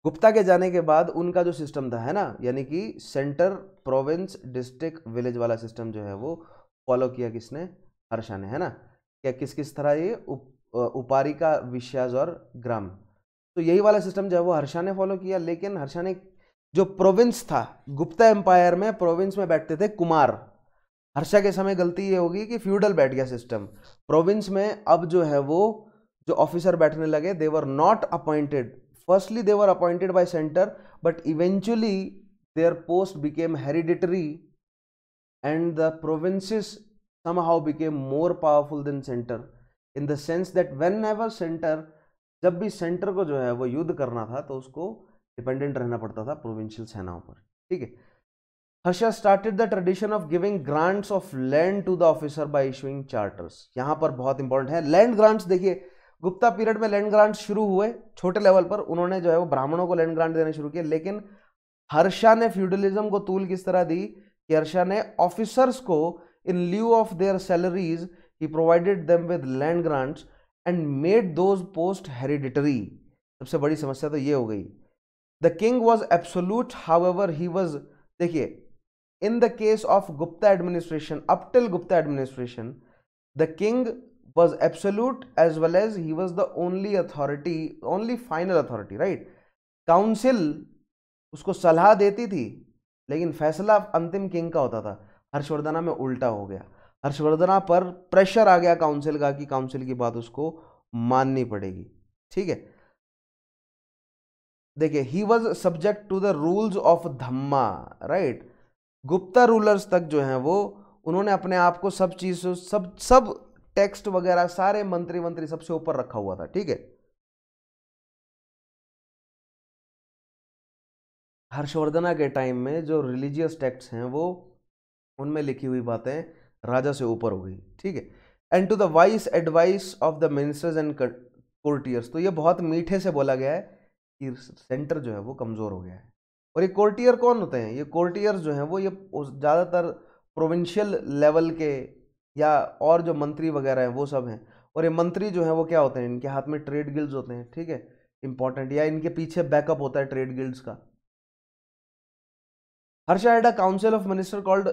गुप्ता के जाने के बाद उनका जो सिस्टम था है ना यानी कि सेंटर प्रोविंस डिस्ट्रिक्ट विलेज वाला सिस्टम जो है वो फॉलो किया किसने हर्षा ने है ना क्या किस किस तरह ये उप का विश्वास और ग्राम तो यही वाला सिस्टम जो है वो हर्षा ने फॉलो किया लेकिन हर्षा ने जो प्रोविंस था गुप्ता एम्पायर में प्रोविंस में बैठते थे कुमार हर्षा के समय गलती ये होगी कि फ्यूडल बैठ गया सिस्टम प्रोविंस में अब जो है वो जो ऑफिसर बैठने लगे they were not appointed Firstly, they were appointed by center, but eventually their post became hereditary and the provinces somehow became more powerful than center in the sense that whenever center जब भी centre को जो है वो युद्ध करना था तो उसको डिपेंडेंट रहना पड़ता था प्रोविंशियल सेनाओं पर ठीक है Harsha started the tradition of giving grants of land to the officer by issuing charters यहां पर बहुत इंपॉर्टेंट है लैंड ग्रांट्स देखिए गुप्ता पीरियड में लैंड ग्रांट शुरू हुए छोटे लेवल पर उन्होंने जो है वो ब्राह्मणों को लैंड ग्रांट देने शुरू किए लेकिन हर्षा ने फ्यूडलिज्म को तूल किस तरह दी कि हर्षा ने ऑफिसर्स को in lieu of their salaries he provided them with land grants and made those post hereditary सबसे बड़ी समस्या तो ये हो गई the king was absolute however he was देखिए in the case of Gupta administration up till Gupta administration the king was absolute as well as he was the only authority only final authority right council उसको सलाह देती थी लेकिन फैसला अंतिम king का होता था हर्षवर्धना में उल्टा हो गया हर्षवर्धना पर प्रेशर आ गया काउंसिल का कि काउंसिल की बात उसको माननी पड़ेगी ठीक है देखिए he was subject to the rules of dhamma right Gupta rulers तक जो हैं वो उन्होंने अपने आप को सब चीज सब सब टेक्स्ट वगैरह सारे मंत्री मंत्री सबसे ऊपर रखा हुआ था ठीक है हर्षवर्धना के टाइम में जो रिलीजियस टेक्स्ट हैं वो उनमें लिखी हुई बातें राजा से ऊपर हो गई ठीक है and to the wise advice of the ministers and courtiers तो ये बहुत मीठे से बोला गया है कि सेंटर जो है वो कमज़ोर हो गया है और ये कोर्टियर कौन होते हैं ये कोर्टियर जो हैं वो ये ज़्यादातर प्रोविंशियल लेवल के या और जो मंत्री वगैरह हैं वो सब हैं और ये मंत्री जो है वो क्या होते हैं इनके हाथ में ट्रेड गिल्ड्स होते हैं ठीक है इंपॉर्टेंट या इनके पीछे बैकअप होता है ट्रेड गिल्ड्स का Harsha had a council of minister called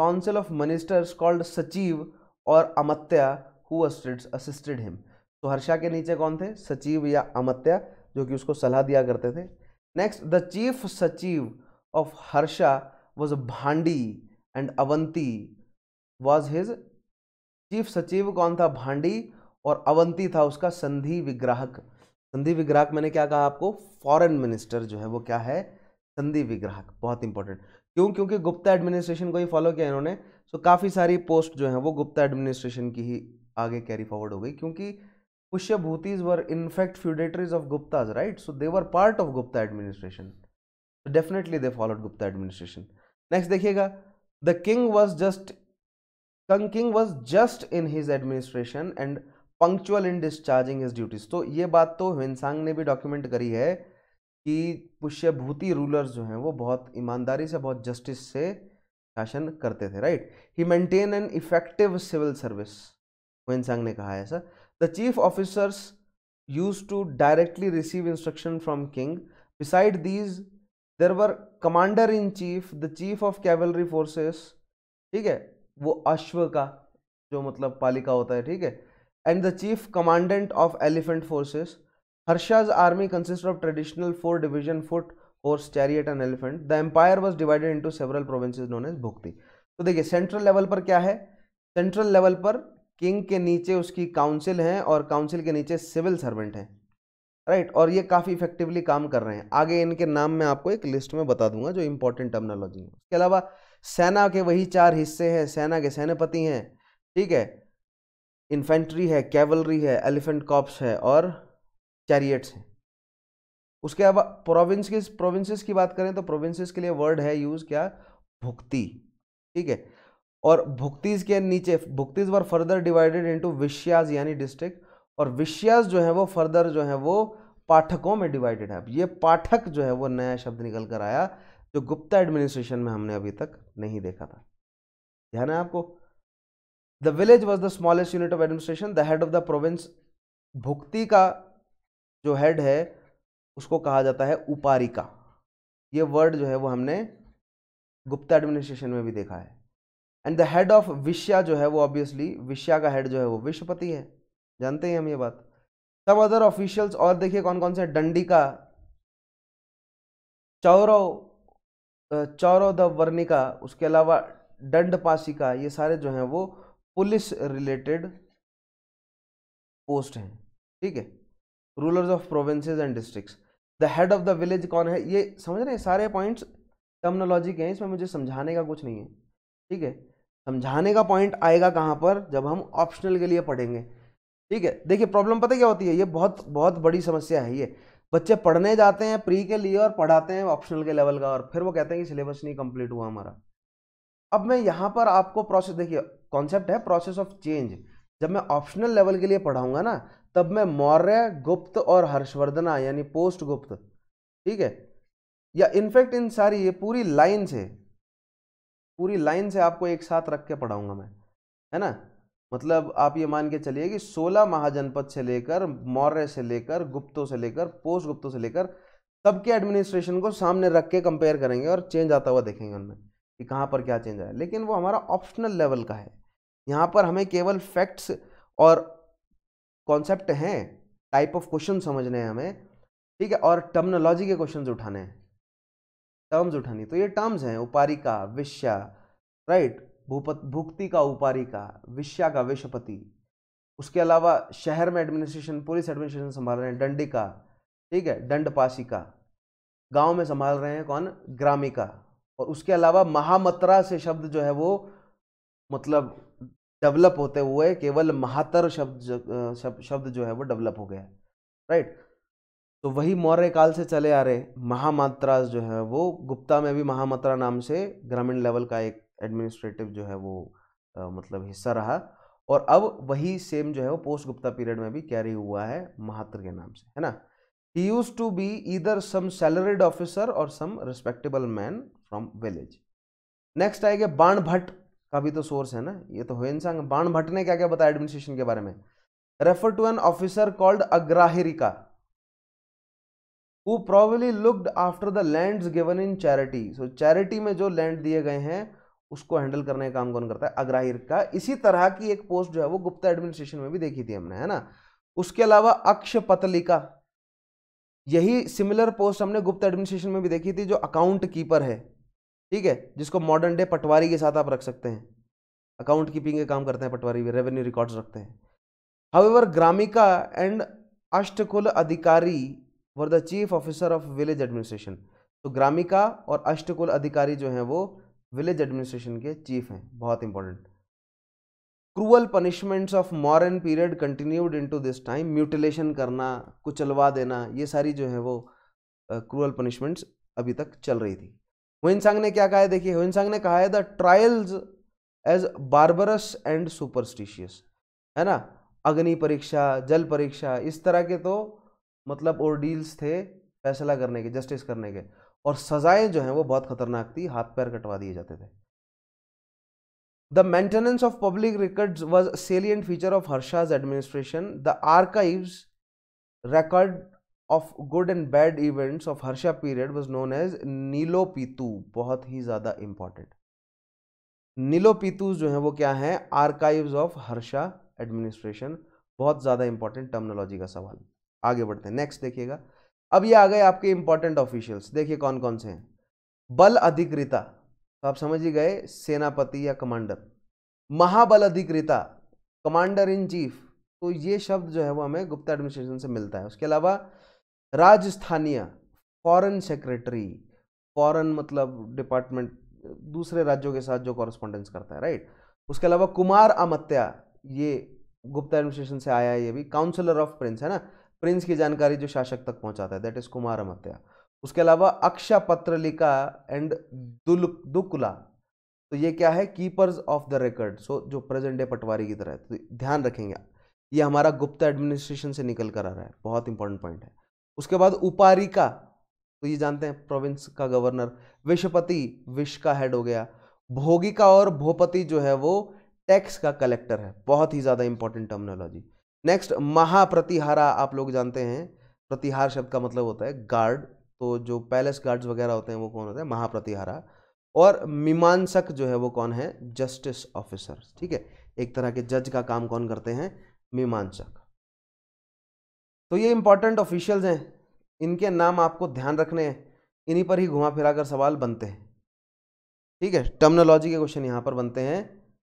council of ministers called sachiv और अमत्या हु असिस्टेड हिम तो हर्षा के नीचे कौन थे सचिव या अमत्या जो कि उसको सलाह दिया करते थे next the chief sachiv of Harsha was Bhandi and Avanti was his chief sachiv कौन था भांडी और अवंती था उसका संधि विग्राहक संधि विग्राहक मैंने क्या कहा आपको फॉरेन मिनिस्टर जो है वो क्या है संधि विग्राहक बहुत इंपॉर्टेंट क्यों क्योंकि गुप्ता एडमिनिस्ट्रेशन को ही फॉलो किया इन्होंने सो so, काफ़ी सारी पोस्ट जो है वो गुप्ता एडमिनिस्ट्रेशन की ही आगे कैरी फॉरवर्ड हो गई क्योंकि Pushyabhutis were in fact feudatories of Guptas right so they were part of Gupta administration definitely they followed Gupta administration next देखिएगा the king was just conking was just in his administration and punctual in discharging his duties तो ये बात तो हिंसांग ने भी document करी है कि पुष्यभूति रूलर्स जो हैं वो बहुत ईमानदारी से बहुत जस्टिस से शासन करते थे right he maintain an effective civil service Hiuen Tsang ने कहा है sir the chief officers use to directly receive instruction from king beside these there were commander in chief the chief of cavalry forces ठीक है वो अश्व का जो मतलब पालिका होता है ठीक है and the chief commandant of elephant forces Harsha's army consist of traditional four division foot horse chariot and elephant the empire was divided into several provinces known as bhukti तो देखिए सेंट्रल लेवल पर क्या है सेंट्रल लेवल पर king के नीचे उसकी council है और काउंसिल के नीचे सिविल सर्वेंट हैं राइट और ये काफ़ी इफेक्टिवली काम कर रहे हैं आगे इनके नाम मैं आपको एक लिस्ट में बता दूंगा जो इंपॉर्टेंट टर्मनोलॉजी है उसके अलावा सेना के वही चार हिस्से हैं सेना के सेनापति हैं ठीक है इन्फेंट्री है कैवलरी है एलिफेंट कॉप्स है और चैरियट्स हैं उसके अलावा प्रोविंस की प्रोविंसेस की बात करें तो प्रोविंसेस के लिए वर्ड है यूज़ क्या भुक्ति ठीक है और भुक्तिज़ के नीचे bhuktis were further divided into vishayas यानी डिस्ट्रिक्ट और विश्याज जो है वो फर्दर जो है वो पाठकों में डिवाइडेड है ये पाठक जो है वो नया शब्द निकल कर आया जो गुप्ता एडमिनिस्ट्रेशन में हमने अभी तक नहीं देखा था ध्यान है आपको the village was the smallest unit of administration the head of the province bhukti का जो हेड है उसको कहा जाता है उपारिका ये वर्ड जो है वो हमने गुप्ता एडमिनिस्ट्रेशन में भी देखा है and the head of vishaya जो है वो ऑब्वियसली विश्या का हेड जो है वो विश्वपति है जानते हैं हम ये बात सब अदर ऑफिशियल्स और देखिए कौन कौन से डंडी का चौरव चौरव द वर्णिका उसके अलावा दंड पासिका ये सारे जो हैं वो पुलिस रिलेटेड पोस्ट हैं ठीक है rulers of provinces and districts the head of the village कौन है ये समझ रहे हैं सारे पॉइंट्स टर्मनोलॉजी के हैं इसमें मुझे समझाने का कुछ नहीं है ठीक है समझाने का पॉइंट आएगा कहाँ पर जब हम ऑप्शनल के लिए पढ़ेंगे ठीक है देखिए प्रॉब्लम पता क्या होती है ये बहुत बहुत बड़ी समस्या है ये बच्चे पढ़ने जाते हैं प्री के लिए और पढ़ाते हैं ऑप्शनल के लेवल का और फिर वो कहते हैं कि सिलेबस नहीं कंप्लीट हुआ हमारा अब मैं यहाँ पर आपको प्रोसेस देखिए कॉन्सेप्ट है प्रोसेस ऑफ चेंज जब मैं ऑप्शनल लेवल के लिए पढ़ाऊंगा ना तब मैं मौर्य गुप्त और हर्षवर्धना यानी पोस्ट गुप्त ठीक है या इनफैक्ट इन सारी ये पूरी लाइन से पूरी लाइन से आपको एक साथ रख के पढ़ाऊंगा मैं है ना मतलब आप ये मान के चलिए कि 16 महाजनपद से लेकर मौर्य से लेकर गुप्तों से लेकर पोस्ट गुप्तों से लेकर सबके एडमिनिस्ट्रेशन को सामने रख के कंपेयर करेंगे और चेंज आता हुआ देखेंगे उनमें कि कहाँ पर क्या चेंज आया लेकिन वो हमारा ऑप्शनल लेवल का है यहाँ पर हमें केवल फैक्ट्स और कॉन्सेप्ट हैं टाइप ऑफ क्वेश्चन समझने हैं हमें ठीक है और टर्मनोलॉजी के क्वेश्चन उठाने हैं टर्म्स उठानी तो ये टर्म्स हैं उपारिका विश्या राइट भूपत भुक्ति का उपारी का विश्या का विश्वपति उसके अलावा शहर में एडमिनिस्ट्रेशन पुलिस एडमिनिस्ट्रेशन संभाल रहे हैं डंडिका ठीक है दंडपाशी का गांव में संभाल रहे हैं कौन ग्रामी का और उसके अलावा महामत्रा से शब्द जो है वो मतलब डेवलप होते हुए केवल महातर शब्द शब्द जो है वो डेवलप हो गया राइट तो वही मौर्य काल से चले आ रहे महामात्रास जो है वो गुप्ता में भी महामात्रा नाम से ग्रामीण लेवल का एक एडमिनिस्ट्रेटिव जो है वो आ, मतलब हिस्सा रहा और अब वही सेम जो है वो पोस्ट गुप्ता पीरियड में भी कैरी हुआ है महात्र के नाम से है ना ही used to be either some salaried officer और some respectable man from village next आएगा बाण भट्ट का भी तो सोर्स है ना ये तो होंसांग बाण भट्ट ने क्या क्या बताया एडमिनिस्ट्रेशन के बारे में refer to an officer called agraharika who probably looked after the land given in charity so charity में जो लैंड दिए गए हैं उसको हैंडल करने का काम कौन करता है अग्राहिर का इसी तरह की एक पोस्ट जो है वो गुप्ता एडमिनिस्ट्रेशन में भी देखी थी हमने है ना उसके अलावा अक्ष पतलिका यही सिमिलर पोस्ट हमने गुप्त एडमिनिस्ट्रेशन में भी देखी थी जो अकाउंट कीपर है ठीक है जिसको मॉडर्न डे पटवारी के साथ आप रख सकते हैं अकाउंट कीपिंग के काम करते हैं पटवारी भी रेवेन्यू रिकॉर्ड्स रखते हैं however ग्रामिका and ashtakula adhikari were the chief officer of village administration तो ग्रामिका और अष्टकुल अधिकारी जो हैं वो विलेज एडमिनिस्ट्रेशन के चीफ हैं बहुत important cruel punishments of Mauryan period continued to this time mutilation करना कुचलवा देना ये सारी जो है वो क्रूअल uh, पनिशमेंट्स अभी तक चल रही थी हुइनसांग ने क्या कहा है देखिए हुइनसांग ने कहा है the trials as barbarous and superstitious है ना अग्नि परीक्षा जल परीक्षा इस तरह के तो मतलब डील्स थे फैसला करने के जस्टिस करने के और सज़ाएं जो हैं वो बहुत ख़तरनाक थी हाथ पैर कटवा दिए जाते थे the maintenance of public record was salient feature of Harsha's administration the archive record of good and bad events of Harsha period was known as नीलो बहुत ही ज़्यादा इंपॉर्टेंट नीलो जो है वो क्या है आर्काइव ऑफ हर्षा एडमिनिस्ट्रेशन बहुत ज़्यादा इंपॉर्टेंट टर्मनोलॉजी का सवाल आगे बढ़ते हैं नेक्स्ट देखिएगा अब ये आ गए आपके इंपॉर्टेंट ऑफिशियल्स देखिए कौन कौन से हैं बल अधिकृता तो आप समझ ही गए सेनापति या commander mahabaladhikrita commander in chief तो ये शब्द जो है वो हमें गुप्ता एडमिनिस्ट्रेशन से मिलता है उसके अलावा राजस्थानीय फॉरेन सेक्रेटरी फॉरेन मतलब डिपार्टमेंट दूसरे राज्यों के साथ जो कॉरस्पॉन्डेंस करता है राइट उसके अलावा कुमार अमत्या ये गुप्ता एडमिनिस्ट्रेशन से आया है ये भी काउंसलर ऑफ प्रिंस है ना प्रिंस की जानकारी जो शासक तक पहुंचाता है दैट इज कुमार अमत्या उसके अलावा अक्षा पत्रलिका एंड दुल दुकुला तो ये क्या है keepers of the record so जो प्रेजेंट डे पटवारी की तरह है तो ध्यान रखेंगे ये हमारा गुप्ता एडमिनिस्ट्रेशन से निकल कर आ रहा है बहुत इंपॉर्टेंट पॉइंट है उसके बाद उपारिका तो ये जानते हैं प्रोविंस का गवर्नर विश्वपति विश्व का हेड हो गया भोगिका और भोपति जो है वो टैक्स का कलेक्टर है बहुत ही ज़्यादा इंपॉर्टेंट टर्मिनोलॉजी नेक्स्ट महाप्रतिहारा आप लोग जानते हैं प्रतिहार शब्द का मतलब होता है गार्ड तो जो पैलेस गार्ड्स वगैरह होते हैं वो कौन होते हैं महाप्रतिहारा और मीमांसक जो है वो कौन है जस्टिस ऑफिसर ठीक है एक तरह के जज का काम कौन करते हैं मीमांसक तो ये इंपॉर्टेंट ऑफिशियल्स हैं इनके नाम आपको ध्यान रखने हैं इन्हीं पर ही घुमा फिरा कर सवाल बनते हैं ठीक है टर्मनोलॉजी के क्वेश्चन यहाँ पर बनते हैं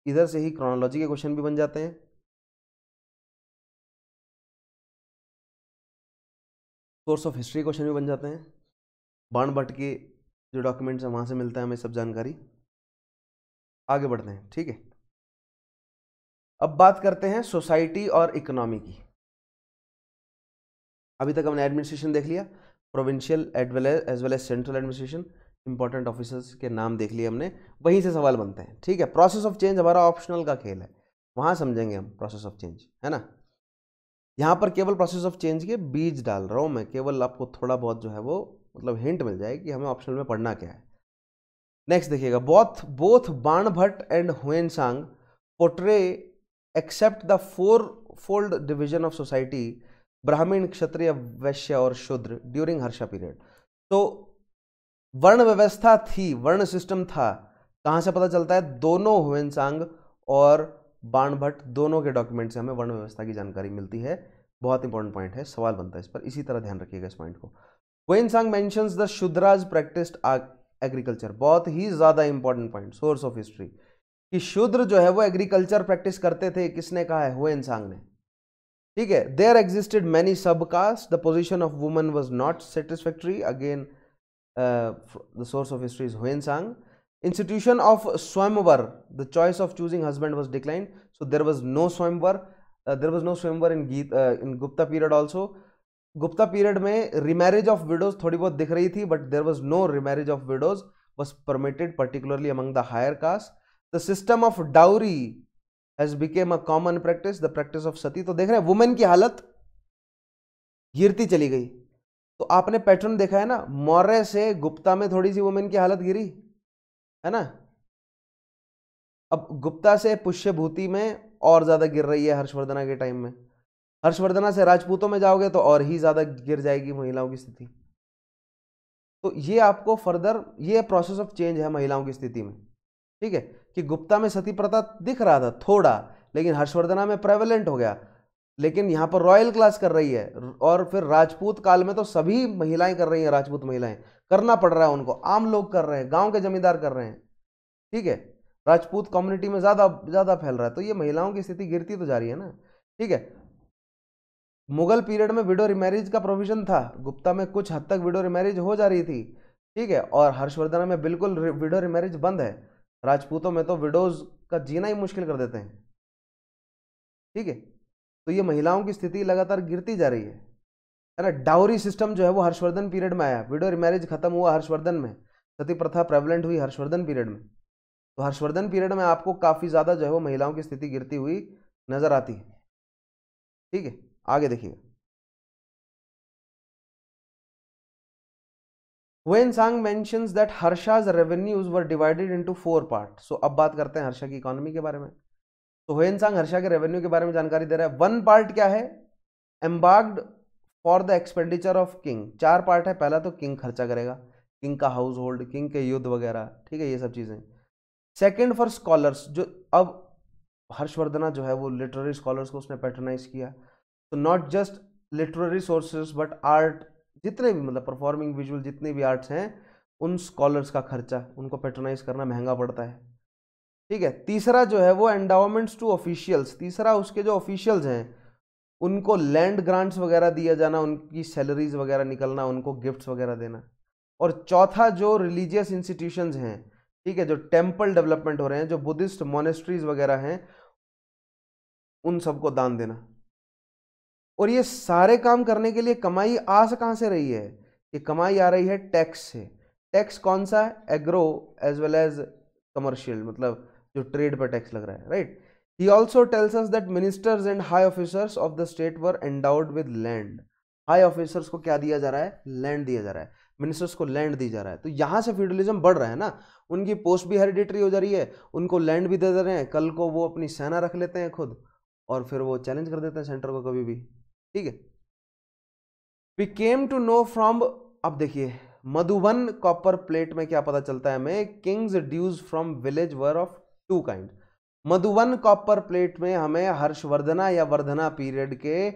इधर से ही क्रोनोलॉजी के क्वेश्चन भी बन जाते हैं कोर्स ऑफ हिस्ट्री क्वेश्चन भी बन जाते हैं बाण भट्ट के जो डॉक्यूमेंट्स हैं वहाँ से मिलता है हमें सब जानकारी आगे बढ़ते हैं ठीक है अब बात करते हैं सोसाइटी और इकोनॉमी की अभी तक हमने एडमिनिस्ट्रेशन देख लिया provincial as well as central administration important officers के नाम देख लिए हमने वहीं से सवाल बनते हैं ठीक है प्रोसेस ऑफ चेंज हमारा ऑप्शनल का खेल है वहाँ समझेंगे हम प्रोसेस ऑफ चेंज है ना यहाँ पर केवल प्रोसेस ऑफ चेंज के बीज डाल रहा हूँ मैं केवल आपको थोड़ा बहुत जो है वो मतलब हिंट मिल जाए कि हमें ऑप्शन में पढ़ना क्या है नेक्स्ट देखिएगा both both Bana Bhatt and Hiuen Tsang portray accept the four fold division of society Brahmin Kshatriya Vaishya और शूद्र ड्यूरिंग हर्षा पीरियड तो वर्ण व्यवस्था थी वर्ण सिस्टम था कहाँ से पता चलता है दोनों हुएन सांग और बाण भट्ट दोनों के डॉक्यूमेंट से हमें वर्ण व्यवस्था की जानकारी मिलती है बहुत इंपॉर्टेंट पॉइंट है सवाल बनता है इस पर इसी तरह ध्यान रखिएगा इस पॉइंट को वेन सांग मैं शुद्राज प्रैक्टिस्ड एग्रीकल्चर बहुत ही ज़्यादा important point source of history कि शुद्र जो है वो एग्रीकल्चर प्रैक्टिस करते थे किसने कहा है हुएन सांग ने ठीक है there existed many sub caste the position of woman was not satisfactory again the source of history is Hiuen Tsang institution of swamvar the choice of choosing husband was declined so there was no swamvar uh, there was no swamvar in geet uh, in Gupta period also Gupta period में remarriage of widows थोड़ी बहुत दिख रही थी but there was no remarriage of widows was permitted particularly among the higher caste the system of dowry has became a common practice the practice of sati तो देख रहे हैं वुमेन की हालत गिरती चली गई तो आपने पैटर्न देखा है ना मौर्य से गुप्ता में थोड़ी सी वुमेन की हालत गिरी है ना अब गुप्ता से पुष्यभूति में और ज़्यादा गिर रही है हर्षवर्धना के टाइम में हर्षवर्धना से राजपूतों में जाओगे तो और ही ज़्यादा गिर जाएगी महिलाओं की स्थिति तो ये आपको फर्दर ये प्रोसेस ऑफ चेंज है महिलाओं की स्थिति में ठीक है कि गुप्ता में सती प्रथा दिख रहा था थोड़ा लेकिन हर्षवर्धना में प्रेवलेंट हो गया लेकिन यहाँ पर रॉयल क्लास कर रही है और फिर राजपूत काल में तो सभी महिलाएं कर रही हैं राजपूत महिलाएं करना पड़ रहा है उनको आम लोग कर रहे हैं गांव के जमींदार कर रहे हैं ठीक है राजपूत कम्युनिटी में ज़्यादा ज़्यादा फैल रहा है तो ये महिलाओं की स्थिति गिरती तो जा रही है ना ठीक है मुगल पीरियड में विडो रिमैरिज का प्रोविजन था गुप्ता में कुछ हद तक विडो रिमैरिज हो जा रही थी ठीक है और हर्षवर्धन में बिल्कुल विडो रिमैरिज बंद है राजपूतों में तो विडोज का जीना ही मुश्किल कर देते हैं ठीक है तो ये महिलाओं की स्थिति लगातार गिरती जा रही है है डाउरी सिस्टम जो है वो हर्षवर्धन पीरियड में आया विडो रिमैरिज खत्म हुआ हर्षवर्धन में सती प्रथा प्रेवलेंट हुई हर्षवर्धन पीरियड में तो हर्षवर्धन पीरियड में आपको काफ़ी ज़्यादा जो है वो महिलाओं की स्थिति गिरती हुई नज़र आती है ठीक है आगे देखिए when Tsang mentions that Harsha's revenues were divided into four part so अब बात करते हैं हर्षा की इकोनॉमी के बारे में तो वेन सांग हर्षा के रेवेन्यू के बारे में जानकारी दे रहा है वन पार्ट क्या है earmarked for the expenditure of king चार पार्ट है पहला तो किंग खर्चा करेगा किंग का हाउस होल्ड किंग के युद्ध वगैरह ठीक है ये सब चीज़ें सेकेंड फॉर स्कॉलर्स जो अब हर्षवर्धना जो है वो लिटरेरी स्कॉलर्स को उसने पैटर्नाइज किया तो not just literary sources but art जितने भी मतलब परफॉर्मिंग विजुअल जितने भी आर्ट्स हैं उन स्कॉलर्स का खर्चा उनको पैटर्नाइज करना महंगा पड़ता है ठीक है तीसरा जो है वो एंडावमेंट्स टू ऑफिशियल्स तीसरा उसके जो ऑफिशियल्स हैं उनको लैंड ग्रांट्स वगैरह दिया जाना उनकी सैलरीज वगैरह निकलना उनको गिफ्ट्स वगैरह देना और चौथा जो रिलीजियस इंस्टीट्यूशंस हैं ठीक है जो टेम्पल डेवलपमेंट हो रहे हैं जो बुद्धिस्ट मोनेस्ट्रीज वगैरह हैं उन सबको दान देना और ये सारे काम करने के लिए कमाई आस कहाँ से रही है ये कमाई आ रही है टैक्स से टैक्स कौन सा है agro as well as commercial मतलब जो ट्रेड पर टैक्स लग रहा है right He also tells us that ministers and high officers of the state were endowed with land. High officers को क्या दिया जा रहा है लैंड दिया जा रहा है मिनिस्टर्स को लैंड दिया जा रहा है तो यहाँ से फ्यूडलिज्म बढ़ रहा है ना उनकी पोस्ट भी हेरिडिटरी हो जा रही है उनको लैंड भी दे दे रहे हैं कल को वो अपनी सेना रख लेते हैं खुद और फिर वो चैलेंज कर देते हैं सेंटर को कभी भी ठीक है we came to know from अब देखिए मधुबन कॉपर प्लेट में क्या पता चलता है हमें king's dues from village were of two kind Madhuban copper plate में हमें हर्षवर्धना या वर्धना पीरियड के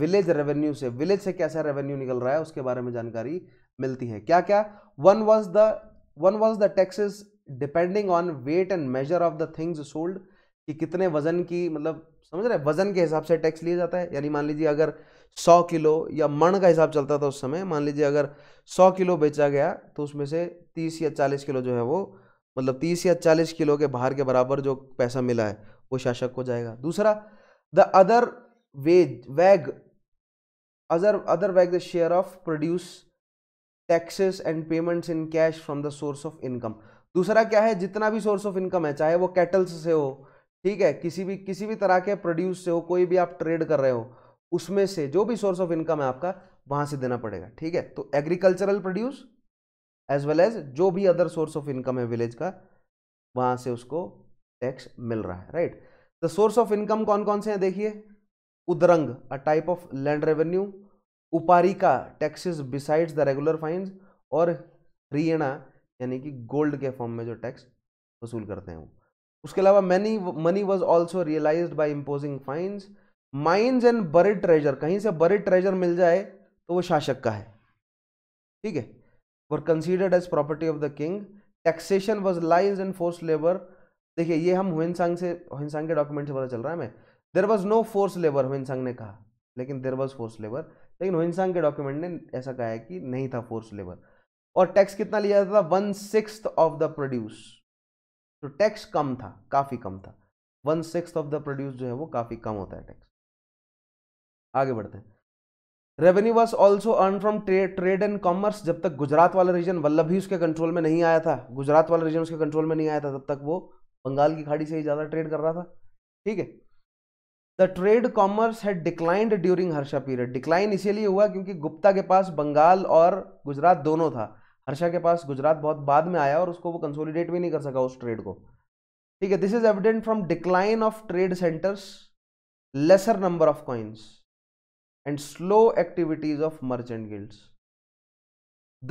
विलेज रेवेन्यू से विलेज से कैसा रेवेन्यू निकल रहा है उसके बारे में जानकारी मिलती है क्या क्या one was the one was the taxes depending on weight and measure of the things sold कि कितने वजन की मतलब समझ रहे वजन के हिसाब से टैक्स लिया जाता है यानी मान लीजिए अगर 100 किलो या मण का हिसाब चलता था उस समय मान लीजिए अगर 100 किलो बेचा गया तो उसमें से 30 या 40 किलो जो है वो मतलब तीस या चालीस किलो के बाहर के बराबर जो पैसा मिला है वो शासक को जाएगा दूसरा the other was was other other was the share of produce taxes and payments in cash from the source of income दूसरा क्या है जितना भी सोर्स ऑफ इनकम है चाहे वो कैटल्स से हो ठीक है किसी भी किसी भी तरह के प्रोड्यूस से हो कोई भी आप ट्रेड कर रहे हो उसमें से जो भी सोर्स ऑफ इनकम है आपका वहां से देना पड़ेगा ठीक है तो agricultural produce as well as जो भी अदर सोर्स ऑफ इनकम है विलेज का वहां से उसको टैक्स मिल रहा है right the source of income कौन कौन से हैं देखिए udranga a type of land revenue uparika taxes besides the regular fines और रियना यानी कि गोल्ड के फॉर्म में जो टैक्स वसूल करते हैं उसके अलावा many money was also realise by imposing fines mines and buried treasure कहीं से बरिड ट्रेजर मिल जाए तो वो शासक का है ठीक है were considered as property of the king taxation was lies and force labour देखिए ये हम हुएनसांग से हुएनसांग के डॉक्यूमेंट से पता चल रहा है मैं there was no force labour Hiuen Tsang ने कहा लेकिन देर वॉज फोर्स लेबर लेकिन हुएनसांग के डॉक्यूमेंट ने ऐसा कहा है कि नहीं था फोर्स लेबर और टैक्स कितना लिया जाता था one six of the produce तो टैक्स कम था काफ़ी कम था one six of the produce जो है वो काफ़ी कम होता है टैक्स आगे बढ़ते हैं revenue was also earn from trade and commerce जब तक गुजरात वाला रीजन वल्लभ भी उसके कंट्रोल में नहीं आया था गुजरात वाला रीजन उसके कंट्रोल में नहीं आया था तब तक वो बंगाल की खाड़ी से ही ज़्यादा ट्रेड कर रहा था ठीक है the trade commerce had declined during Harsha period decline इसीलिए हुआ क्योंकि गुप्ता के पास बंगाल और गुजरात दोनों था हर्षा के पास गुजरात बहुत बाद में आया और उसको वो कंसोलिडेट भी नहीं कर सका उस ट्रेड को ठीक है this is evident from decline of trade centres lesser number of coins and slow activities of merchant guilds.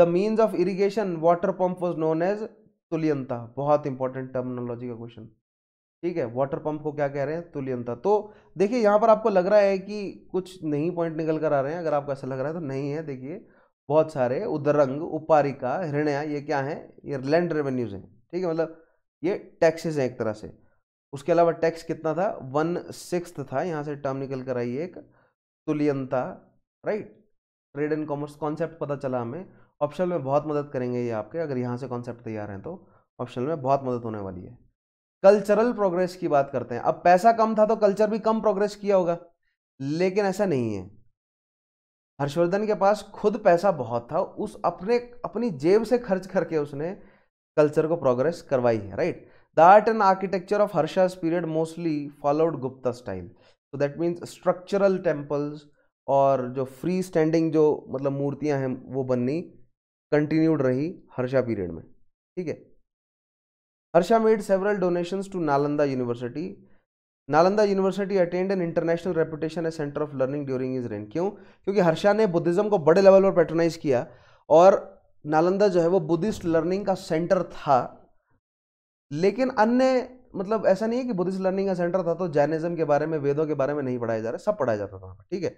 The means of irrigation water pump was known as tulyanta बहुत इंपॉर्टेंट टर्मिनोलॉजी का क्वेश्चन ठीक है water pump को क्या कह रहे हैं तुलियंता तो देखिए यहाँ पर आपको लग रहा है कि कुछ नहीं पॉइंट निकल कर आ रहे हैं अगर आपको ऐसा लग रहा है तो नहीं है देखिए बहुत सारे उदरंग उपारिका हृणया ये क्या है ये लैंड रेवेन्यूज हैं ठीक है मतलब ये टैक्सेस हैं एक तरह से उसके अलावा टैक्स कितना था वन सिक्स था यहाँ से टर्म निकल कर आई है एक तुल्यनता right trade and commerce concept पता चला हमें ऑप्शन में बहुत मदद करेंगे ये आपके अगर यहाँ से कॉन्सेप्ट तैयार हैं तो ऑप्शन में बहुत मदद होने वाली है कल्चरल प्रोग्रेस की बात करते हैं अब पैसा कम था तो कल्चर भी कम प्रोग्रेस किया होगा लेकिन ऐसा नहीं है हर्षवर्धन के पास खुद पैसा बहुत था उस अपने अपनी जेब से खर्च करके उसने कल्चर को प्रोग्रेस करवाई है right the art and architecture of Harsha's period mostly followed Gupta style तो दैट मीन्स स्ट्रक्चरल टेम्पल्स और जो फ्री स्टैंडिंग जो मतलब मूर्तियां हैं वो बननी कंटिन्यूड रही हर्षा पीरियड में ठीक है Harsha made several donations to Nalanda university Nalanda university attend an international reputation a centre of learning during his reign क्यों क्योंकि हर्षा ने बुद्धिज्म को बड़े लेवल पर पैटर्नाइज किया और नालंदा जो है वो बुद्धिस्ट लर्निंग का सेंटर था लेकिन अन्य मतलब ऐसा नहीं है कि बुद्धिस्ट लर्निंग का सेंटर था तो जैनिज्म के बारे में वेदों के बारे में नहीं पढ़ाया जा रहा सब पढ़ाया जाता था ठीक है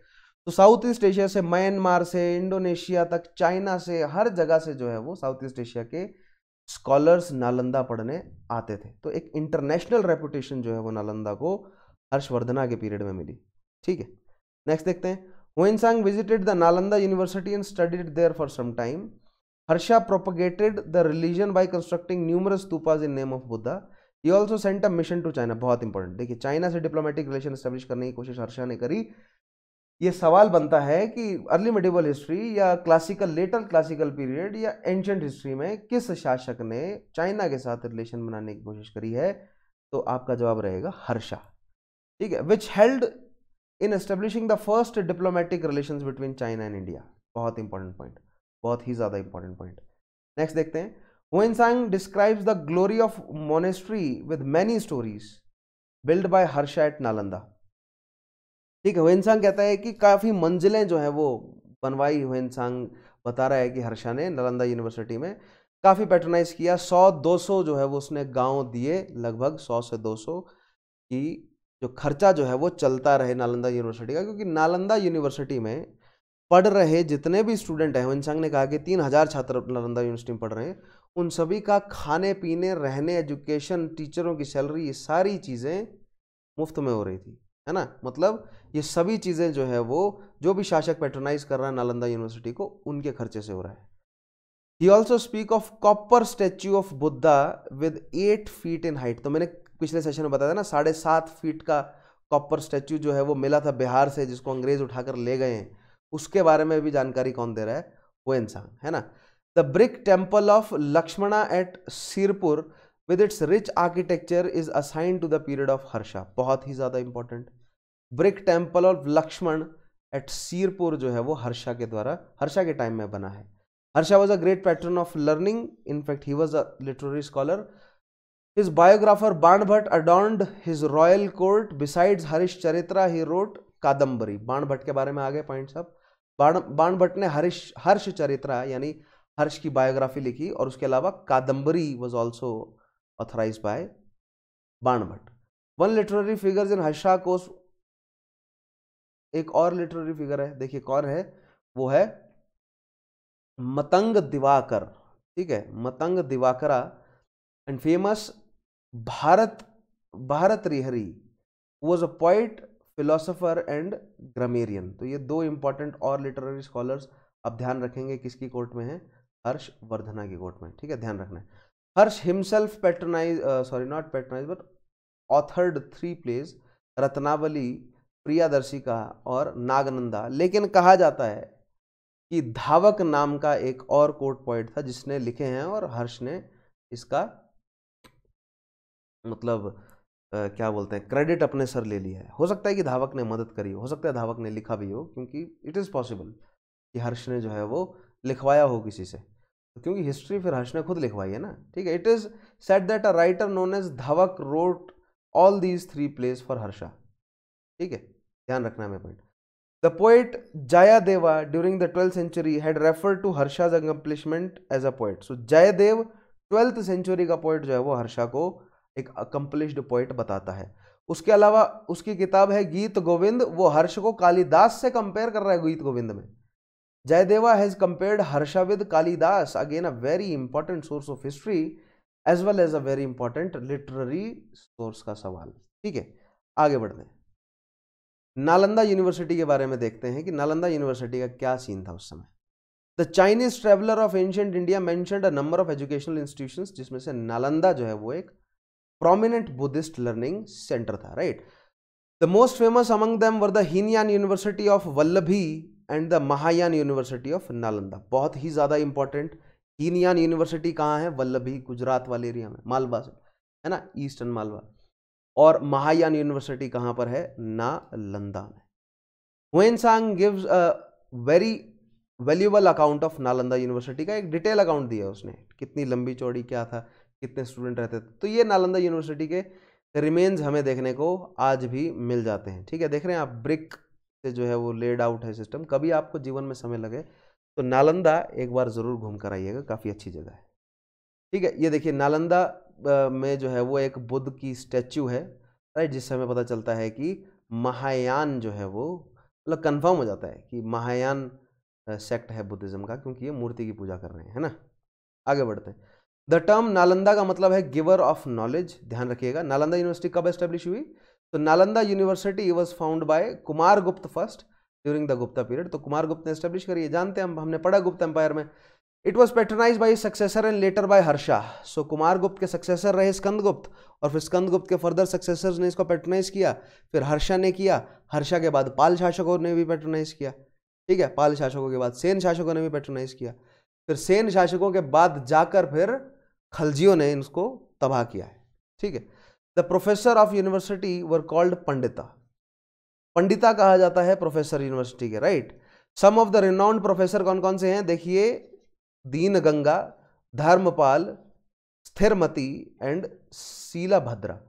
तो साउथ ईस्ट एशिया से म्यांमार से इंडोनेशिया तक चाइना से हर जगह से जो है वो साउथ ईस्ट एशिया के स्कॉलर्स नालंदा पढ़ने आते थे तो एक इंटरनेशनल रेपुटेशन जो है वो नालंदा को हर्षवर्धना के पीरियड में मिली ठीक है नेक्स्ट देखते हैं Hohensanг visited the Nalanda university and studied there for some time Harsha propagated the religion by constructing numerous stupas in name of Buddha ये also sent a mission to China बहुत इंपॉर्टेंट देखिए चाइना से डिप्लोमेटिक रिलेशन स्टेब्लिश करने की कोशिश हर्षा ने करी ये सवाल बनता है कि अर्ली मिडिवल हिस्ट्री या क्लासिकल लेटर क्लासिकल पीरियड या एंशंट हिस्ट्री में किस शासक ने चाइना के साथ रिलेशन बनाने की कोशिश करी है तो आपका जवाब रहेगा हर्षा ठीक है which held in establishing the first diplomatic relation between China and India बहुत इंपॉर्टेंट पॉइंट बहुत ही ज़्यादा इंपॉर्टेंट पॉइंट नेक्स्ट देखते हैं Huensang describes the glory of monastery with many stories built by Harsha at Nalanda. ठीक है Hiuen Tsang कहता है कि काफ़ी मंजिलें जो हैं वो बनवाई हुएनसांग बता रहा है कि हर्षा ने नालंदा यूनिवर्सिटी में काफ़ी पैटर्नाइज किया 100-200 जो है वो उसने गांव दिए लगभग 100 से 200 की जो खर्चा जो है वो चलता रहे नालंदा यूनिवर्सिटी का क्योंकि नालंदा यूनिवर्सिटी में पढ़ रहे जितने भी स्टूडेंट हैं हुएनसांग ने कहा कि तीन हज़ार छात्र नालंदा यूनिवर्सिटी में पढ़ रहे हैं उन सभी का खाने पीने रहने एजुकेशन टीचरों की सैलरी ये सारी चीज़ें मुफ्त में हो रही थी है ना मतलब ये सभी चीज़ें जो है वो जो भी शासक पेट्रोनाइज कर रहा है नालंदा यूनिवर्सिटी को उनके खर्चे से हो रहा है he also speak of copper statue of Buddha with eight feet in height तो मैंने पिछले सेशन में बताया था ना साढ़े सात फीट का कॉपर स्टैच्यू जो है वो मिला था बिहार से जिसको अंग्रेज उठाकर ले गए हैं उसके बारे में भी जानकारी कौन दे रहा है वो इंसान है ना The brick temple of Lakshmana at Sirpur with its rich architecture is assigned to the period of Harsha. बहुत ही ज़्यादा important. Brick temple of Lakshman at Sirpur जो है वो हर्षा के द्वारा हर्षा के टाइम में बना है Harsha was a great patron of learning in fact he was a literary scholar His biographer Banbhat adorned his royal court. Besides Harishcharitra, he wrote Kadambari Banabhatta के बारे में आ गए पॉइंट्स अब बाण बाणभट्ट ने हरिश हर्ष चरित्रा यानी हर्ष की बायोग्राफी लिखी और उसके अलावा Kadambari was also authorize by Bhatta one literary figure in Harsha कोस एक और लिटरेरी फिगर है देखिए कौन है वो है मतंग दिवाकर ठीक है Matanga Divakara and famous Bharat Bhartrihari was a poet philosopher and grammarian तो ये दो इंपॉर्टेंट और लिटरेरी स्कॉलर्स आप ध्यान रखेंगे किसकी कोर्ट में है हर्ष वर्धना के कोर्ट में ठीक है ध्यान रखना है Harsha himself patronise sorry not patronise but authored three plays Ratnavali Priyadarshika और नागनंदा लेकिन कहा जाता है कि धावक नाम का एक और कोर्ट पॉइंट था जिसने लिखे हैं और हर्ष ने इसका मतलब Uh, क्या बोलते हैं क्रेडिट अपने सर ले लिया है हो सकता है कि धावक ने मदद करी हो सकता है धावक ने लिखा भी हो क्योंकि इट इज़ पॉसिबल कि हर्ष ने जो है वो लिखवाया हो किसी से तो क्योंकि हिस्ट्री फिर हर्ष ने खुद लिखवाई है ना ठीक है it is said that a writer known as Dhavaka wrote all these three plays for Harsha ठीक है ध्यान रखना है मैं point the poet Jayadeva during the twelfth century had refer to Harsha's accomplishment as a poet so Jayadeva twelfth century का poet जो है वो हर्षा को एक अकम्पलिश्ड पोइट बताता है उसके अलावा उसकी किताब है गीत गोविंद वो हर्ष को कालिदास से कंपेयर कर रहा है गीत गोविंद में Jayadeva has compared Harsha with Kalidas, again a very important source of history as well as a very important literary source का सवाल ठीक है आगे बढ़ते हैं नालंदा यूनिवर्सिटी के बारे में देखते हैं कि नालंदा यूनिवर्सिटी का क्या सीन था उस समय the Chinese traveller of ancient India mentioned a number of educational institution जिसमें से नालंदा जो है वो एक प्रोमिनेंट बुद्धिस्ट लर्निंग सेंटर था right the most famous among them were the Hinayana university of Vallabhi and the Mahayana university of Nalanda बहुत ही ज़्यादा इंपॉर्टेंट हीनयान यूनिवर्सिटी कहाँ है वल्लभी गुजरात वाले एरिया में मालवा से है ना ईस्टर्न मालवा और महायान यूनिवर्सिटी कहाँ पर है नालंदा में Hiuen Tsang gives a very valuable account of Nalanda university का एक डिटेल अकाउंट दिया उसने कितनी लंबी चौड़ी क्या था कितने स्टूडेंट रहते थे तो ये नालंदा यूनिवर्सिटी के रिमेन्स हमें देखने को आज भी मिल जाते हैं ठीक है देख रहे हैं आप ब्रिक से जो है वो लेड आउट है सिस्टम कभी आपको जीवन में समय लगे तो नालंदा एक बार ज़रूर घूम कर आइएगा काफ़ी अच्छी जगह है ठीक है ये देखिए नालंदा में जो है वो एक बुद्ध की स्टैचू है राइट जिससे हमें पता चलता है कि महायान जो है वो मतलब कन्फर्म हो जाता है कि महायान सेक्ट है बुद्धिज़्म का क्योंकि ये मूर्ति की पूजा कर रहे हैं है ना आगे बढ़ते हैं द टर्म नालंदा का मतलब है गिवर ऑफ नॉलेज ध्यान रखिएगा नालंदा यूनिवर्सिटी कब एस्टेब्लिश हुई तो Nalanda university was found by Kumar Gupta first during the Gupta period तो कुमार गुप्त ने स्टैब्लिश करी है जानते हैं हम हमने पढ़ा गुप्त एम्पायर में it was patronise by successor and later by Harsha so Kumar Gupta के सक्सेसर रहे स्कंदगुप्त और फिर स्कंदगुप्त के फर्दर सक्सेसर ने इसको पैटर्नाइज किया फिर हर्षा ने किया हर्षा के बाद पाल शासकों ने भी पैटर्नाइज किया ठीक है पाल शासकों के बाद सेन शासकों ने भी पैटर्नाइज किया फिर सेन शासकों के बाद जाकर फिर खलजियों ने इसको तबाह किया है ठीक है the professor of university were called pandita pandita कहा जाता है प्रोफेसर यूनिवर्सिटी के right some of the renowned professor कौन कौन से हैं देखिए Dignaga Dharmapala Sthiramati and Shilabhadra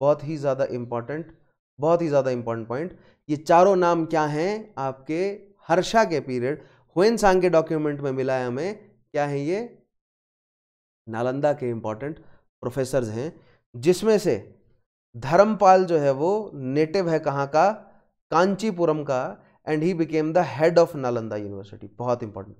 बहुत ही ज़्यादा इंपॉर्टेंट बहुत ही ज़्यादा इंपॉर्टेंट पॉइंट ये चारों नाम क्या हैं आपके हर्षा के पीरियड हुन सांग के डॉक्यूमेंट में मिला है हमें क्या है ये नालंदा के इंपॉर्टेंट प्रोफेसर हैं जिसमें से धर्मपाल जो है वो नेटिव है कहाँ का कांचीपुरम का and he became the head of Nalanda university बहुत इंपॉर्टेंट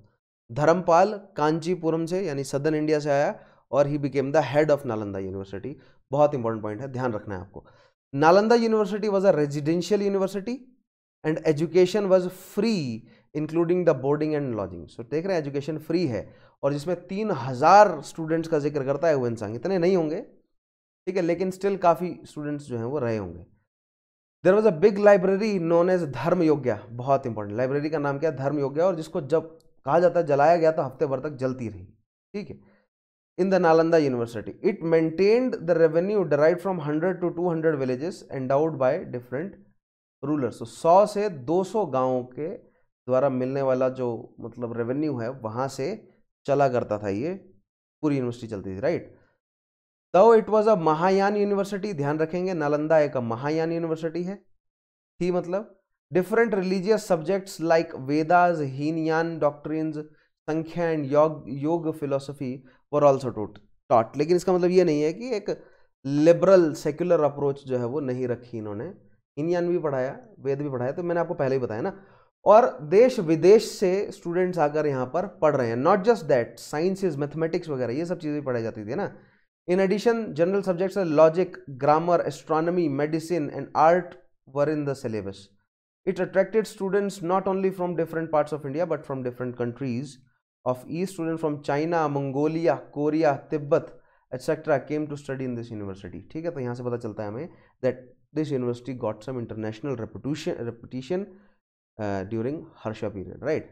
धर्मपाल कांचीपुरम से यानी सदर्न इंडिया से आया और he became the head of Nalanda university बहुत इंपॉर्टेंट पॉइंट है ध्यान रखना है आपको Nalanda university was a residential university and education was free including the boarding and lodging so देख रहे हैं एजुकेशन फ्री है और जिसमें तीन हज़ार स्टूडेंट्स का जिक्र करता है हुएन सांग इतने नहीं होंगे ठीक है लेकिन स्टिल काफ़ी स्टूडेंट्स जो हैं वो रहे होंगे there was a big library known as धर्म योग्य बहुत इंपॉर्टेंट लाइब्रेरी का नाम क्या धर्म योग्य और जिसको जब कहा जाता है जलाया गया तो हफ्ते भर तक जलती रही ठीक है in the Nalanda university it maintained the revenue derived from hundred to two hundred villages endowed by different ruler so सौ से दो सौ गाँव के द्वारा मिलने वाला जो मतलब रेवेन्यू है वहाँ से चला करता था ये पूरी यूनिवर्सिटी चलती थी राइट तो it was a Mahayana university ध्यान रखेंगे नालंदा एक महायान यूनिवर्सिटी है ही मतलब different religious subjects like Vedas Hinayana doctrines, Samkhya and yoga yoga philosophy were also taught taught लेकिन इसका मतलब ये नहीं है कि एक लिबरल सेक्युलर अप्रोच जो है वो नहीं रखी इन्होंने हीनयान भी पढ़ाया वेद भी पढ़ाया तो मैंने आपको पहले ही बताया ना और देश विदेश से स्टूडेंट्स आकर यहाँ पर पढ़ रहे हैं not just that sciences mathematics वगैरह ये सब चीज़ें पढ़ाई जाती थी ना In addition, general subjects like logic, grammar, astronomy, medicine and art were in the syllabus. It attracted students not only from different parts of India but from different countries of East. Students from China, Mongolia, Korea, Tibet etc. came to study in this university. that this university got some international reputation uh, during Harsha period, right?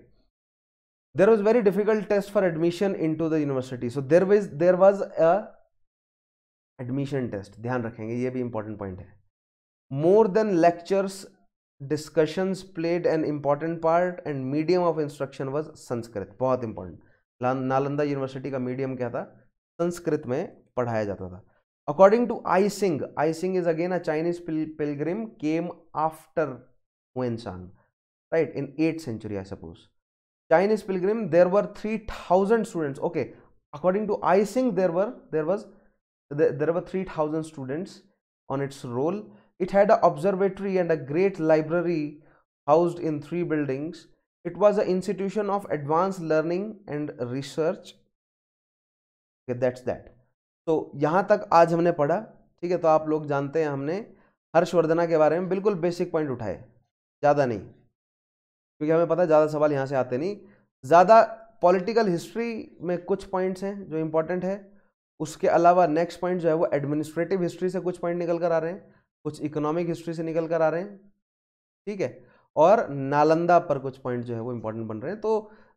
There was very difficult test for admission into the university. So there was there was a admission test ध्यान रखेंगे ये भी important point है more than lectures discussions played an important part and medium of instruction was Sanskrit बहुत important Nalanda university का medium क्या था संस्कृत में पढ़ाया जाता था according to I Tsing I Tsing is again a Chinese pilgrim came after Xuanzang right in eight century I suppose Chinese pilgrim there were three thousand students okay according to I Tsing there were there was there were 3000 students on its roll it had an observatory and a great library housed in three buildings it was an institution of advanced learning and research okay, that's that so यहाँ तक आज हमने पढ़ा ठीक है तो आप लोग जानते हैं हमने हर्षवर्धना के बारे में बिल्कुल बेसिक पॉइंट उठाए ज़्यादा नहीं क्योंकि हमें पता है ज़्यादा सवाल यहाँ से आते नहीं ज़्यादा पॉलिटिकल हिस्ट्री में कुछ पॉइंट्स हैं जो इम्पोर्टेंट है उसके अलावा नेक्स्ट पॉइंट जो है वो एडमिनिस्ट्रेटिव हिस्ट्री से कुछ पॉइंट निकल कर आ रहे हैं कुछ इकोनॉमिक हिस्ट्री से निकल कर आ रहे हैं ठीक है और नालंदा पर कुछ पॉइंट जो है वो इंपॉर्टेंट बन रहे हैं तो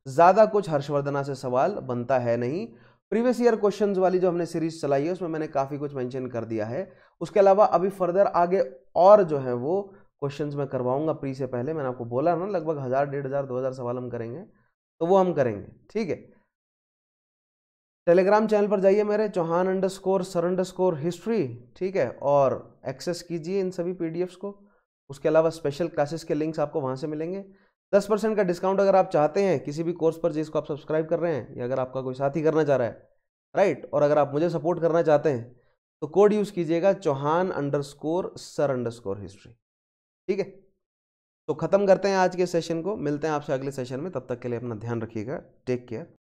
ज़्यादा कुछ हर्षवर्धना से सवाल बनता है नहीं प्रीवियस ईयर क्वेश्चंस वाली जो हमने सीरीज चलाई है उसमें मैंने काफ़ी कुछ मेंशन कर दिया है उसके अलावा अभी फर्दर आगे और जो है वो क्वेश्चंस मैं करवाऊंगा प्री से पहले मैंने आपको बोला ना लगभग हज़ार डेढ़ हज़ार दो हज़ार सवाल हम करेंगे तो वो हम करेंगे ठीक है टेलीग्राम चैनल पर जाइए मेरे Chauhan underscore sir underscore history ठीक है और एक्सेस कीजिए इन सभी पी को उसके अलावा स्पेशल क्लासेस के लिंक्स आपको वहाँ से मिलेंगे दस परसेंट का डिस्काउंट अगर आप चाहते हैं किसी भी कोर्स पर जिसको आप सब्सक्राइब कर रहे हैं या अगर आपका कोई साथी करना चाह रहा है राइट और अगर आप मुझे सपोर्ट करना चाहते हैं तो कोड यूज़ कीजिएगा Chauhan underscore sir underscore history ठीक है तो ख़त्म करते हैं आज के सेशन को मिलते हैं आपसे अगले सेशन में तब तक के लिए अपना ध्यान रखिएगा टेक केयर